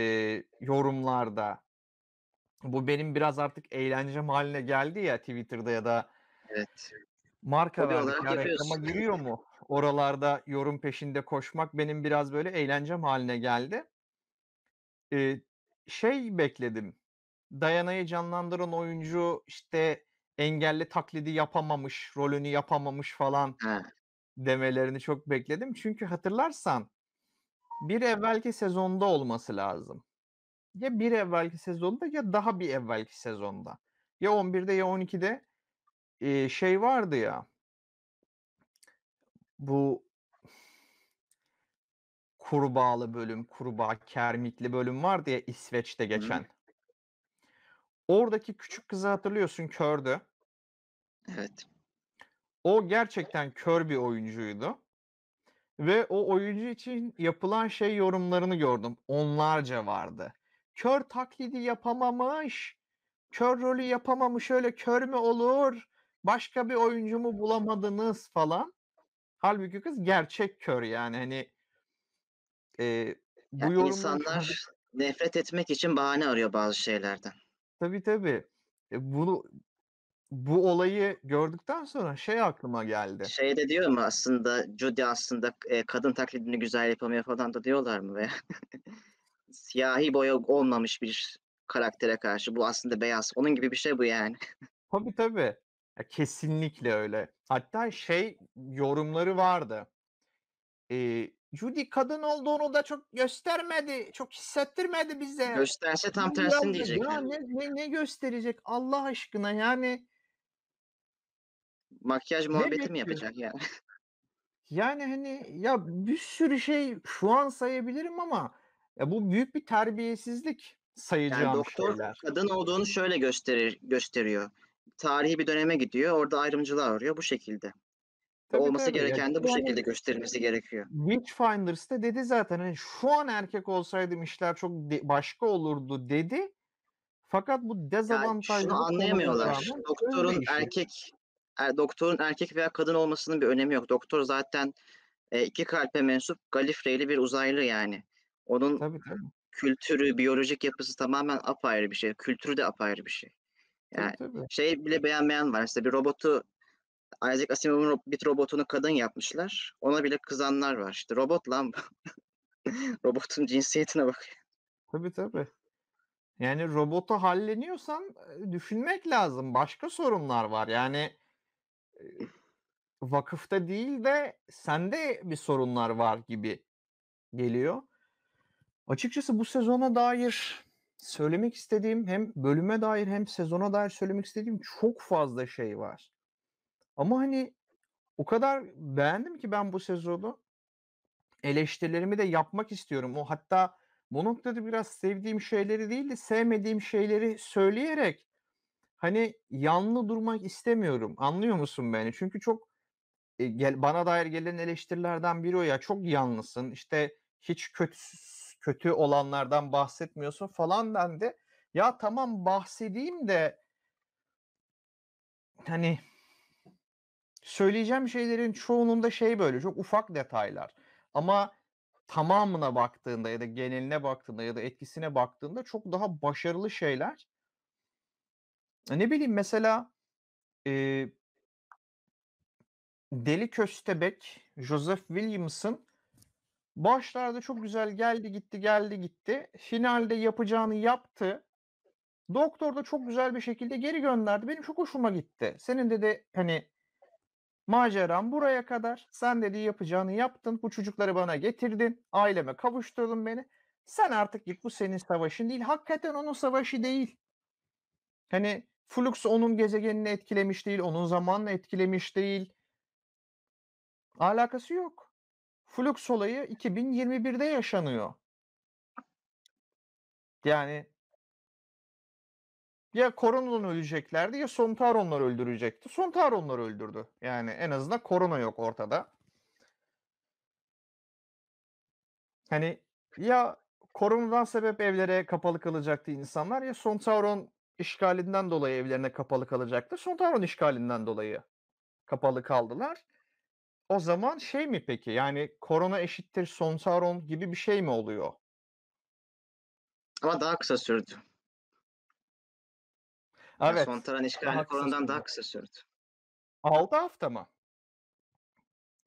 yorumlarda bu benim biraz artık eğlencem haline geldi ya Twitter'da ya da evet. marka verdik reklama giriyor mu? Oralarda yorum peşinde koşmak benim biraz böyle eğlencem haline geldi. Ee, şey bekledim. Dayana'yı canlandıran oyuncu işte engelli taklidi yapamamış, rolünü yapamamış falan demelerini çok bekledim. Çünkü hatırlarsan bir evvelki sezonda olması lazım ya bir evvelki sezonda ya daha bir evvelki sezonda. Ya 11'de ya 12'de e, şey vardı ya. Bu kurbağalı bölüm, kurbağa kermikli bölüm vardı ya İsveç'te geçen. Hı. Oradaki küçük kızı hatırlıyorsun kördü. Evet. O gerçekten kör bir oyuncuydu. Ve o oyuncu için yapılan şey yorumlarını gördüm. Onlarca vardı kör taklidi yapamamış. Kör rolü yapamamış. Öyle kör mü olur? Başka bir oyuncu mu bulamadınız falan. Halbuki kız gerçek kör yani hani e, bu yani insanlar nefret etmek için bahane arıyor bazı şeylerden. Tabi tabi. E, bunu bu olayı gördükten sonra şey aklıma geldi. Şey de diyor mu aslında Judy aslında e, kadın taklidini güzel yapamıyor falan da diyorlar mı veya? siyahi boya olmamış bir karaktere karşı. Bu aslında beyaz. Onun gibi bir şey bu yani. tabii tabii. Ya, kesinlikle öyle. Hatta şey yorumları vardı. Ee, Judy kadın olduğunu da çok göstermedi. Çok hissettirmedi bize. Gösterse tam tersini diyecek. Ya ne, ne, ne gösterecek Allah aşkına yani. Makyaj muhabbeti mi yapacak yani? Yani hani ya bir sürü şey şu an sayabilirim ama ya bu büyük bir terbiyesizlik sayacağım yani doktor şeyler. kadın olduğunu şöyle gösterir gösteriyor. Tarihi bir döneme gidiyor. Orada ayrımcılığa arıyor bu şekilde. Tabii, Olması tabii. gereken de bu yani, şekilde gösterilmesi gerekiyor. Witchfinders de dedi zaten hani şu an erkek olsaydım işler çok de- başka olurdu dedi. Fakat bu dezavantajlı. Yani şunu anlayamıyorlar. Doktorun şey. erkek er, doktorun erkek veya kadın olmasının bir önemi yok. Doktor zaten e, iki kalpe mensup Galifreyli bir uzaylı yani. Onun Tabii, tabii. kültürü, biyolojik yapısı tamamen apayrı bir şey. Kültürü de apayrı bir şey. Yani Tabii, tabii. şey bile beğenmeyen var. İşte bir robotu Isaac Asimov'un bir robotunu kadın yapmışlar. Ona bile kızanlar var. İşte robot lan. Robotun cinsiyetine bak. Tabii tabii. Yani robotu halleniyorsan düşünmek lazım. Başka sorunlar var. Yani vakıfta değil de sende bir sorunlar var gibi geliyor. Açıkçası bu sezona dair söylemek istediğim hem bölüme dair hem sezona dair söylemek istediğim çok fazla şey var. Ama hani o kadar beğendim ki ben bu sezonu eleştirilerimi de yapmak istiyorum. O hatta bu noktada biraz sevdiğim şeyleri değil de sevmediğim şeyleri söyleyerek hani yanlı durmak istemiyorum. Anlıyor musun beni? Çünkü çok e, gel, bana dair gelen eleştirilerden biri o ya. Çok yanlısın. İşte hiç kötü kötü olanlardan bahsetmiyorsun falan dendi. Ya tamam bahsedeyim de hani söyleyeceğim şeylerin çoğunun da şey böyle çok ufak detaylar. Ama tamamına baktığında ya da geneline baktığında ya da etkisine baktığında çok daha başarılı şeyler. E, ne bileyim mesela e, Deli Köstebek, Joseph Williams'ın Başlarda çok güzel geldi gitti geldi gitti. Finalde yapacağını yaptı. Doktor da çok güzel bir şekilde geri gönderdi. Benim çok hoşuma gitti. Senin dedi hani maceram buraya kadar. Sen dedi yapacağını yaptın. Bu çocukları bana getirdin. Aileme kavuşturdun beni. Sen artık git bu senin savaşın değil. Hakikaten onun savaşı değil. Hani Flux onun gezegenini etkilemiş değil. Onun zamanını etkilemiş değil. Alakası yok. Flux olayı 2021'de yaşanıyor. Yani ya koronadan öleceklerdi ya Sontar onları öldürecekti. Sontar onları öldürdü. Yani en azından korona yok ortada. Hani ya koronadan sebep evlere kapalı kalacaktı insanlar ya Sontaron işgalinden dolayı evlerine kapalı kalacaktı. Sontaron işgalinden dolayı kapalı kaldılar. O zaman şey mi peki? Yani korona eşittir Sonsaron gibi bir şey mi oluyor? Ama daha kısa sürdü. Evet. Sontaran işgali Daha kısa koronadan daha kısa sürdü. 6 hafta mı?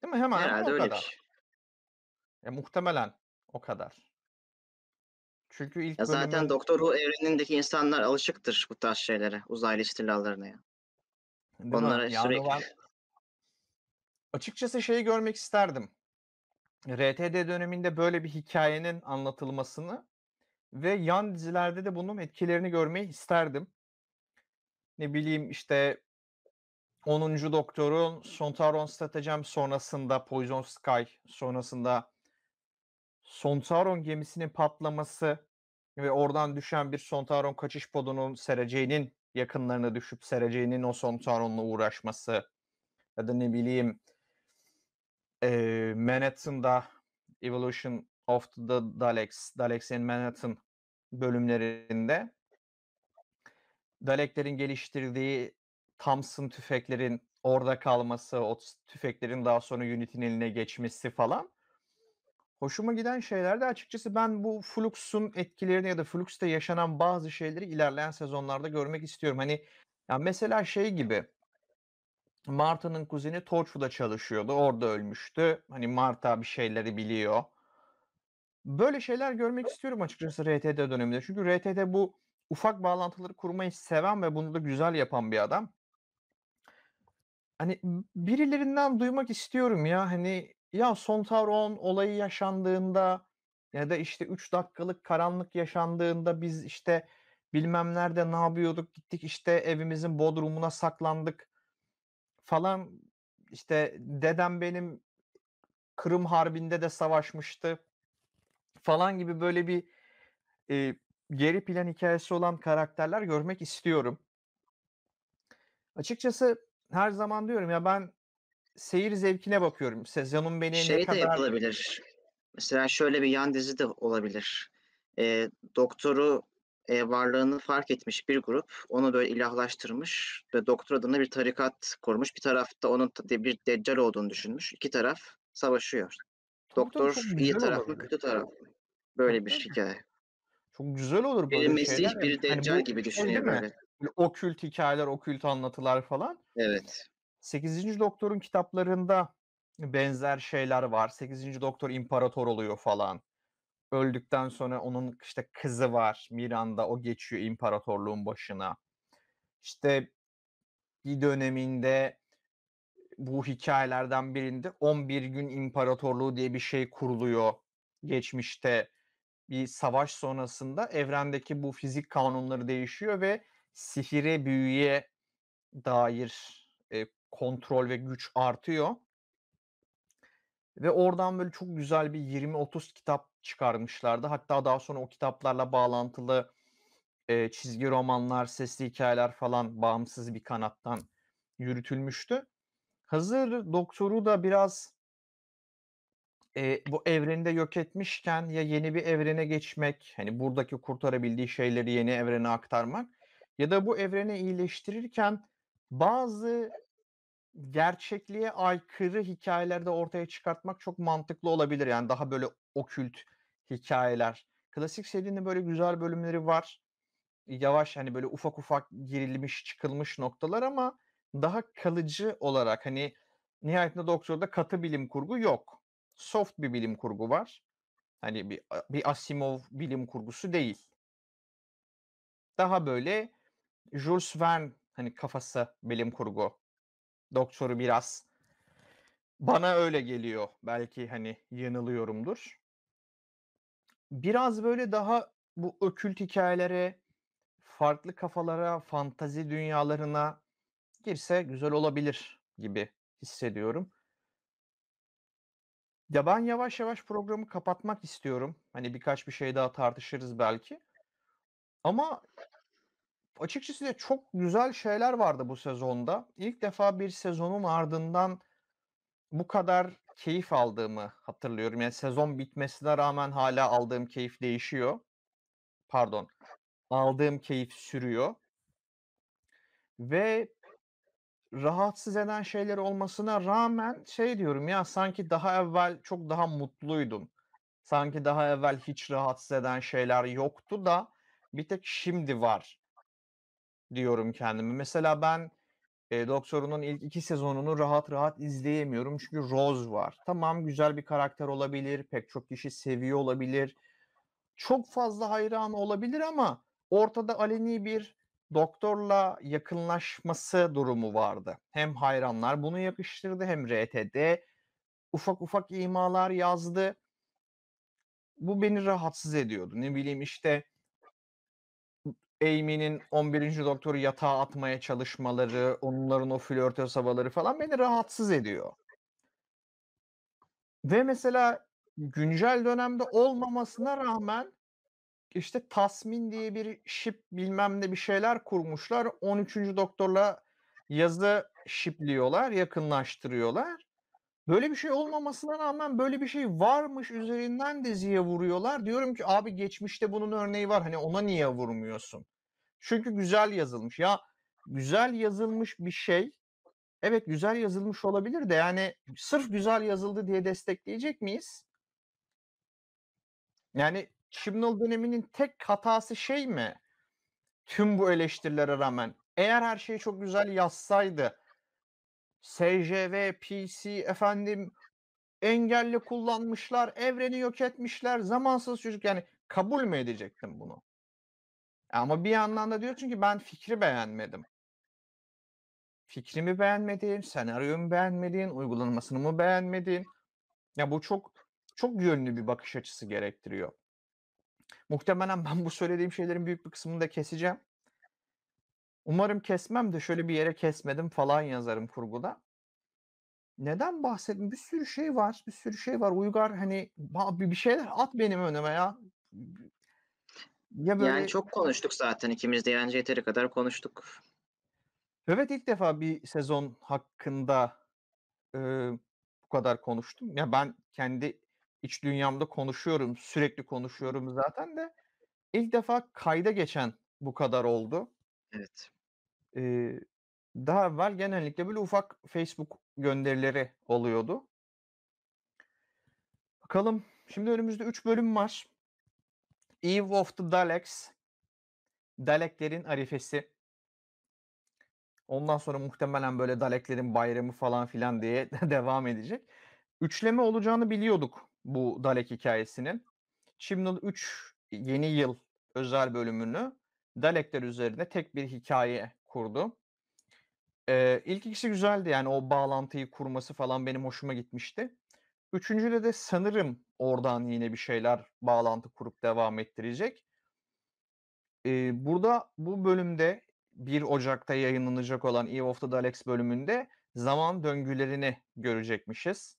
Değil mi? Hemen hemen Herhalde o öyle bir kadar. şey. E, muhtemelen o kadar. Çünkü Ya ilk zaten bölümün Doktor Who evrenindeki insanlar alışıktır bu tarz şeylere, uzaylı istilalarına ya. değil mi? Onlara Yani sürekli olan Açıkçası şeyi görmek isterdim. RTD döneminde böyle bir hikayenin anlatılmasını ve yan dizilerde de bunun etkilerini görmeyi isterdim. Ne bileyim işte 10. Doktor'un Sontaron Stratagem sonrasında Poison Sky sonrasında Sontaron gemisinin patlaması ve oradan düşen bir Sontaron kaçış podunun Sereceğinin yakınlarına düşüp Sereceğinin o Sontaron'la uğraşması ya da ne bileyim e, Manhattan'da Evolution of the Daleks, Daleks in Manhattan bölümlerinde Daleklerin geliştirdiği Thompson tüfeklerin orada kalması, o tüfeklerin daha sonra Unitin eline geçmesi falan. Hoşuma giden şeyler de açıkçası ben bu Flux'un etkilerini ya da Flux'ta yaşanan bazı şeyleri ilerleyen sezonlarda görmek istiyorum. Hani ya mesela şey gibi Marta'nın kuzeni Torchwood'a çalışıyordu. Orada ölmüştü. Hani Marta bir şeyleri biliyor. Böyle şeyler görmek istiyorum açıkçası RTD döneminde. Çünkü RTD bu ufak bağlantıları kurmayı seven ve bunu da güzel yapan bir adam. Hani birilerinden duymak istiyorum ya hani ya Sontar 10 olayı yaşandığında ya da işte 3 dakikalık karanlık yaşandığında biz işte bilmem nerede ne yapıyorduk gittik işte evimizin bodrumuna saklandık falan işte dedem benim Kırım Harbi'nde de savaşmıştı falan gibi böyle bir e, geri plan hikayesi olan karakterler görmek istiyorum. Açıkçası her zaman diyorum ya ben seyir zevkine bakıyorum. Sezonun beni şey ne kadar... Şey de yapılabilir. Mesela şöyle bir yan dizi de olabilir. E, doktoru e, varlığını fark etmiş bir grup onu böyle ilahlaştırmış ve doktor adına bir tarikat kurmuş. Bir tarafta onun bir deccal olduğunu düşünmüş. İki taraf savaşıyor. doktor çok iyi taraf mı kötü taraf mı? Böyle bir hikaye. Çok güzel olur böyle biri Mesih, bir Biri hani Deccal hani gibi şey düşünüyor böyle. böyle. Okült hikayeler, okült anlatılar falan. Evet. 8. Doktor'un kitaplarında benzer şeyler var. 8. Doktor imparator oluyor falan öldükten sonra onun işte kızı var Miranda o geçiyor imparatorluğun başına. İşte bir döneminde bu hikayelerden birinde 11 gün imparatorluğu diye bir şey kuruluyor. Geçmişte bir savaş sonrasında evrendeki bu fizik kanunları değişiyor ve sihire büyüye dair e, kontrol ve güç artıyor. Ve oradan böyle çok güzel bir 20-30 kitap çıkarmışlardı. Hatta daha sonra o kitaplarla bağlantılı e, çizgi romanlar, sesli hikayeler falan bağımsız bir kanattan yürütülmüştü. Hazır doktoru da biraz e, bu evrende yok etmişken ya yeni bir evrene geçmek, hani buradaki kurtarabildiği şeyleri yeni evrene aktarmak ya da bu evrene iyileştirirken bazı gerçekliğe aykırı hikayelerde ortaya çıkartmak çok mantıklı olabilir. Yani daha böyle okült hikayeler. Klasik serinin böyle güzel bölümleri var. Yavaş hani böyle ufak ufak girilmiş çıkılmış noktalar ama daha kalıcı olarak hani nihayetinde Doktor'da katı bilim kurgu yok. Soft bir bilim kurgu var. Hani bir, bir Asimov bilim kurgusu değil. Daha böyle Jules Verne hani kafası bilim kurgu. Doktor'u biraz bana öyle geliyor. Belki hani yanılıyorumdur. Biraz böyle daha bu okült hikayelere, farklı kafalara, fantazi dünyalarına girse güzel olabilir gibi hissediyorum. Ya ben yavaş yavaş programı kapatmak istiyorum. Hani birkaç bir şey daha tartışırız belki. Ama açıkçası da çok güzel şeyler vardı bu sezonda. İlk defa bir sezonun ardından bu kadar keyif aldığımı hatırlıyorum. Yani sezon bitmesine rağmen hala aldığım keyif değişiyor. Pardon. Aldığım keyif sürüyor. Ve rahatsız eden şeyler olmasına rağmen şey diyorum ya sanki daha evvel çok daha mutluydum. Sanki daha evvel hiç rahatsız eden şeyler yoktu da bir tek şimdi var diyorum kendime. Mesela ben e, Doktor'un ilk iki sezonunu rahat rahat izleyemiyorum çünkü Rose var. Tamam güzel bir karakter olabilir, pek çok kişi seviyor olabilir. Çok fazla hayran olabilir ama ortada aleni bir doktorla yakınlaşması durumu vardı. Hem hayranlar bunu yakıştırdı hem RT'de ufak ufak imalar yazdı. Bu beni rahatsız ediyordu. Ne bileyim işte Amy'nin 11. Doktor'u yatağa atmaya çalışmaları, onların o flörtöz havaları falan beni rahatsız ediyor. Ve mesela güncel dönemde olmamasına rağmen işte Tasmin diye bir ship bilmem ne bir şeyler kurmuşlar. 13. Doktor'la yazı şipliyorlar, yakınlaştırıyorlar. Böyle bir şey olmamasına rağmen böyle bir şey varmış üzerinden diziye vuruyorlar. Diyorum ki abi geçmişte bunun örneği var. Hani ona niye vurmuyorsun? Çünkü güzel yazılmış. Ya güzel yazılmış bir şey evet güzel yazılmış olabilir de yani sırf güzel yazıldı diye destekleyecek miyiz? Yani Chibnall döneminin tek hatası şey mi? Tüm bu eleştirilere rağmen eğer her şeyi çok güzel yazsaydı SJV, PC efendim engelli kullanmışlar, evreni yok etmişler, zamansız çocuk yani kabul mü edecektim bunu? Ama bir yandan da diyor çünkü ben fikri beğenmedim. Fikrimi beğenmedim, senaryomu beğenmedim, uygulanmasını mı beğenmedin Ya bu çok çok yönlü bir bakış açısı gerektiriyor. Muhtemelen ben bu söylediğim şeylerin büyük bir kısmını da keseceğim. Umarım kesmem de şöyle bir yere kesmedim falan yazarım kurguda. Neden bahsettim? Bir sürü şey var. Bir sürü şey var. Uygar hani bir şeyler at benim önüme ya. Ya böyle... Yani çok konuştuk zaten ikimiz de yani yeteri kadar konuştuk. Evet ilk defa bir sezon hakkında e, bu kadar konuştum. Ya ben kendi iç dünyamda konuşuyorum, sürekli konuşuyorum zaten de ilk defa kayda geçen bu kadar oldu. Evet. Eee, daha evvel genellikle böyle ufak Facebook gönderileri oluyordu. Bakalım. Şimdi önümüzde 3 bölüm var. Eve of the Daleks. Daleklerin arifesi. Ondan sonra muhtemelen böyle Daleklerin bayramı falan filan diye devam edecek. Üçleme olacağını biliyorduk bu Dalek hikayesinin. Şimdi 3 yeni yıl özel bölümünü Dalekler üzerine tek bir hikaye kurdu. Ee, ilk ikisi güzeldi yani o bağlantıyı kurması falan benim hoşuma gitmişti. Üçüncüde de sanırım oradan yine bir şeyler bağlantı kurup devam ettirecek. Ee, burada bu bölümde 1 Ocak'ta yayınlanacak olan Eve of the Daleks bölümünde zaman döngülerini görecekmişiz.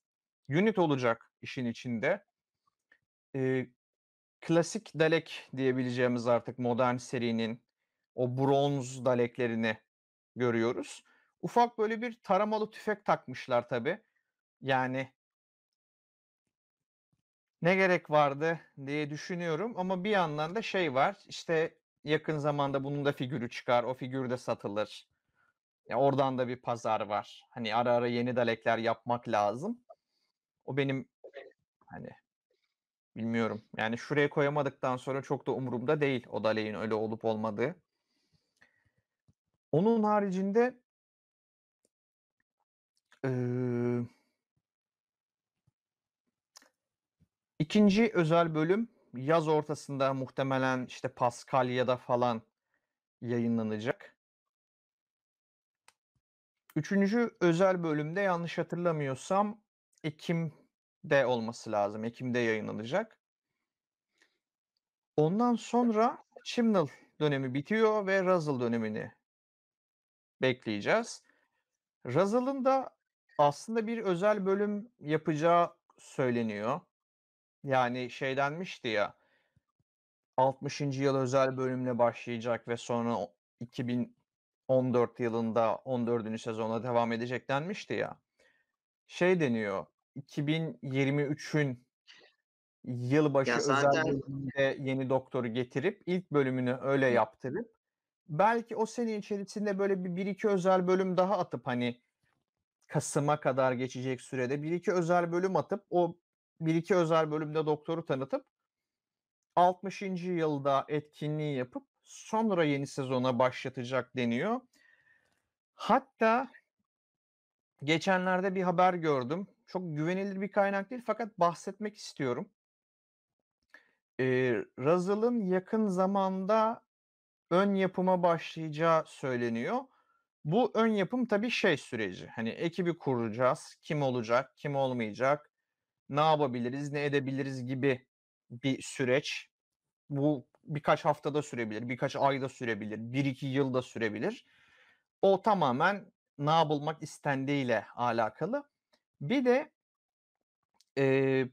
Unit olacak işin içinde. Ee, klasik Dalek diyebileceğimiz artık modern serinin o bronz daleklerini görüyoruz. Ufak böyle bir taramalı tüfek takmışlar tabi. Yani ne gerek vardı diye düşünüyorum ama bir yandan da şey var işte yakın zamanda bunun da figürü çıkar o figür de satılır. Ya oradan da bir pazar var. Hani ara ara yeni dalekler yapmak lazım. O benim hani bilmiyorum. Yani şuraya koyamadıktan sonra çok da umurumda değil o daleğin öyle olup olmadığı. Onun haricinde eee İkinci özel bölüm yaz ortasında muhtemelen işte Paskalya'da falan yayınlanacak. Üçüncü özel bölümde yanlış hatırlamıyorsam Ekim'de olması lazım. Ekim'de yayınlanacak. Ondan sonra Chimnall dönemi bitiyor ve Russell dönemini Bekleyeceğiz. Razal'ın da aslında bir özel bölüm yapacağı söyleniyor. Yani şey denmişti ya 60. yıl özel bölümle başlayacak ve sonra 2014 yılında 14. sezona devam edecek denmişti ya. Şey deniyor 2023'ün yılbaşı ya zaten... özel bölümünde yeni doktoru getirip ilk bölümünü öyle yaptırıp belki o sene içerisinde böyle bir, bir iki özel bölüm daha atıp hani Kasım'a kadar geçecek sürede bir iki özel bölüm atıp o bir iki özel bölümde doktoru tanıtıp 60. yılda etkinliği yapıp sonra yeni sezona başlatacak deniyor. Hatta geçenlerde bir haber gördüm. Çok güvenilir bir kaynak değil fakat bahsetmek istiyorum. Ee, Russell'ın yakın zamanda ön yapıma başlayacağı söyleniyor. Bu ön yapım tabii şey süreci. Hani ekibi kuracağız. Kim olacak, kim olmayacak, ne yapabiliriz, ne edebiliriz gibi bir süreç. Bu birkaç haftada sürebilir, birkaç ayda sürebilir, bir iki yılda sürebilir. O tamamen ne yapılmak istendiğiyle alakalı. Bir de e,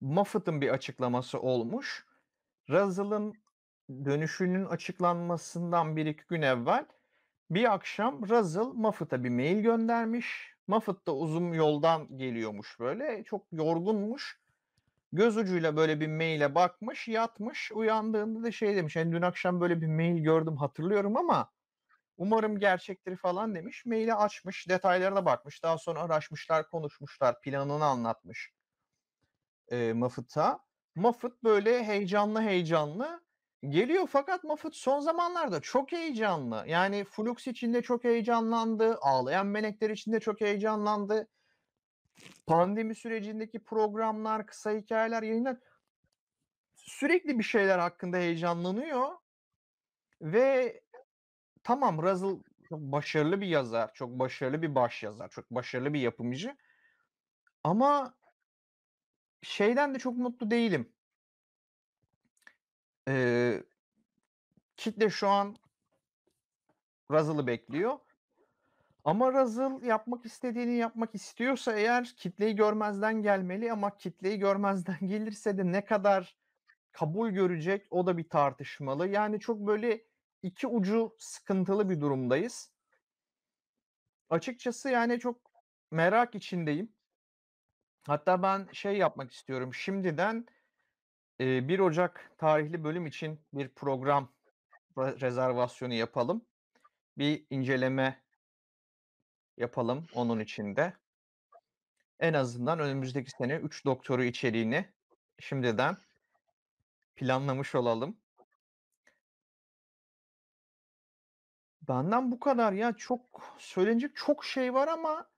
Moffat'ın bir açıklaması olmuş. Russell'ın dönüşünün açıklanmasından bir iki gün evvel bir akşam Russell Muffett'a bir mail göndermiş. Muffett da uzun yoldan geliyormuş böyle. Çok yorgunmuş. Göz ucuyla böyle bir maile bakmış, yatmış. Uyandığında da şey demiş. Yani dün akşam böyle bir mail gördüm hatırlıyorum ama umarım gerçektir falan demiş. Maili açmış, detaylarına bakmış. Daha sonra araşmışlar, konuşmuşlar, planını anlatmış e, Muffett'a. Muffett böyle heyecanlı heyecanlı Geliyor fakat Mafut son zamanlarda çok heyecanlı. Yani Flux içinde çok heyecanlandı. Ağlayan Melekler içinde çok heyecanlandı. Pandemi sürecindeki programlar, kısa hikayeler, yayınlar sürekli bir şeyler hakkında heyecanlanıyor. Ve tamam Razıl çok başarılı bir yazar, çok başarılı bir baş yazar, çok başarılı bir yapımcı. Ama şeyden de çok mutlu değilim. Eee, kitle şu an razılı bekliyor. Ama razıl yapmak istediğini yapmak istiyorsa eğer kitleyi görmezden gelmeli ama kitleyi görmezden gelirse de ne kadar kabul görecek o da bir tartışmalı. Yani çok böyle iki ucu sıkıntılı bir durumdayız. Açıkçası yani çok merak içindeyim. Hatta ben şey yapmak istiyorum şimdiden 1 Ocak tarihli bölüm için bir program rezervasyonu yapalım. Bir inceleme yapalım onun içinde. En azından önümüzdeki sene 3 doktoru içeriğini şimdiden planlamış olalım. Benden bu kadar ya çok söylenecek çok şey var ama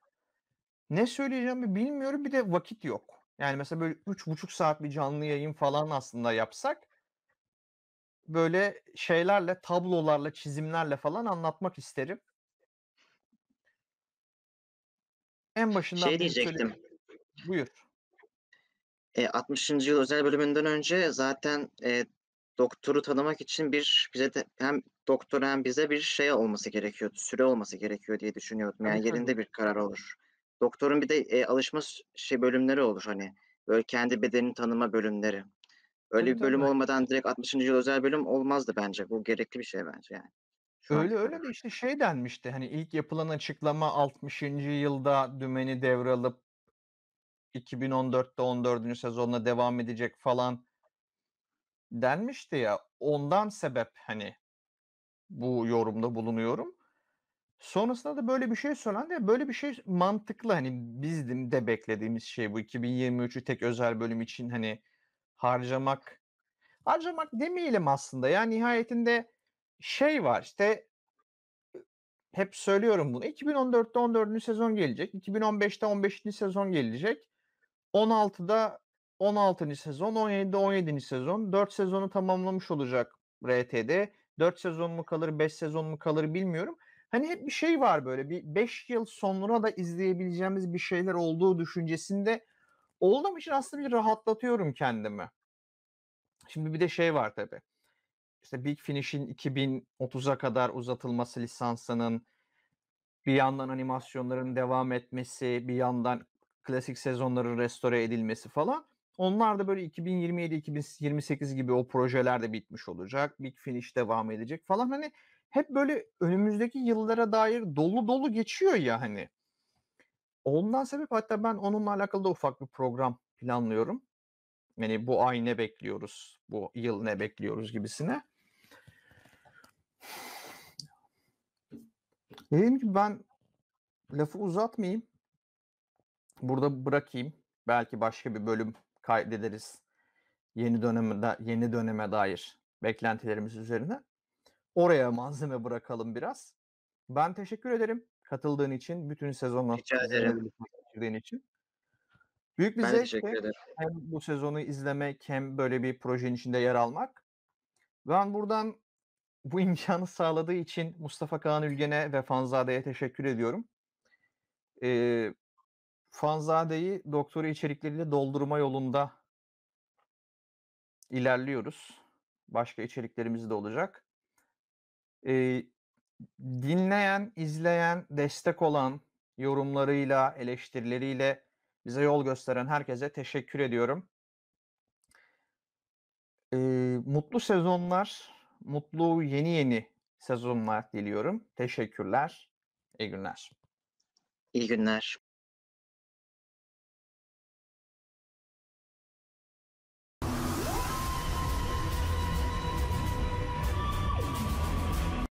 ne söyleyeceğimi bilmiyorum bir de vakit yok. Yani mesela böyle üç buçuk saat bir canlı yayın falan aslında yapsak böyle şeylerle, tablolarla, çizimlerle falan anlatmak isterim. En şey başından Şey diyecektim. söyleyeyim. Buyur. E, 60. yıl özel bölümünden önce zaten e, doktoru tanımak için bir bize de, hem doktor hem bize bir şey olması gerekiyordu, süre olması gerekiyor diye düşünüyordum. Yani Tabii, tabii. yerinde bir karar olur. Doktorun bir de e, alışma şey bölümleri olur hani. Böyle kendi bedenini tanıma bölümleri. Öyle Tabii, bir bölüm tabii. olmadan direkt 60. yıl özel bölüm olmazdı bence. Bu gerekli bir şey bence yani. Şu Öyle öyle de işte şey denmişti hani ilk yapılan açıklama 60. yılda dümeni devralıp 2014'te 14. sezonla devam edecek falan denmişti ya ondan sebep hani bu yorumda bulunuyorum. Sonrasında da böyle bir şey de Böyle bir şey mantıklı hani bizim de beklediğimiz şey bu 2023'ü tek özel bölüm için hani harcamak harcamak demeyelim aslında. Yani nihayetinde şey var işte e, hep söylüyorum bunu. 2014'te 14. sezon gelecek. 2015'te 15. sezon gelecek. 16'da 16. sezon, 17'de 17. sezon. 4 sezonu tamamlamış olacak RT'de. 4 sezon mu kalır, 5 sezon mu kalır bilmiyorum. Hani hep bir şey var böyle bir 5 yıl sonuna da izleyebileceğimiz bir şeyler olduğu düşüncesinde olduğum için aslında bir rahatlatıyorum kendimi. Şimdi bir de şey var tabi. İşte Big Finish'in 2030'a kadar uzatılması lisansının bir yandan animasyonların devam etmesi, bir yandan klasik sezonların restore edilmesi falan. Onlar da böyle 2027-2028 gibi o projeler de bitmiş olacak. Big Finish devam edecek falan. Hani hep böyle önümüzdeki yıllara dair dolu dolu geçiyor ya hani. Ondan sebep hatta ben onunla alakalı da ufak bir program planlıyorum. Yani bu ay ne bekliyoruz, bu yıl ne bekliyoruz gibisine. Dedim ki ben lafı uzatmayayım. Burada bırakayım. Belki başka bir bölüm kaydederiz. Yeni dönemde yeni döneme dair beklentilerimiz üzerine oraya malzeme bırakalım biraz. Ben teşekkür ederim katıldığın için, bütün sezonu Rica geçirdiğin için. Büyük bir ben zevk hem bu sezonu izlemek hem böyle bir projenin içinde yer almak. Ben buradan bu imkanı sağladığı için Mustafa Kaan Ülgen'e ve Fanzade'ye teşekkür ediyorum. Ee, Fanzade'yi doktora içerikleriyle doldurma yolunda ilerliyoruz. Başka içeriklerimiz de olacak e, dinleyen, izleyen, destek olan yorumlarıyla, eleştirileriyle bize yol gösteren herkese teşekkür ediyorum. E, mutlu sezonlar, mutlu yeni yeni sezonlar diliyorum. Teşekkürler, iyi günler. İyi günler.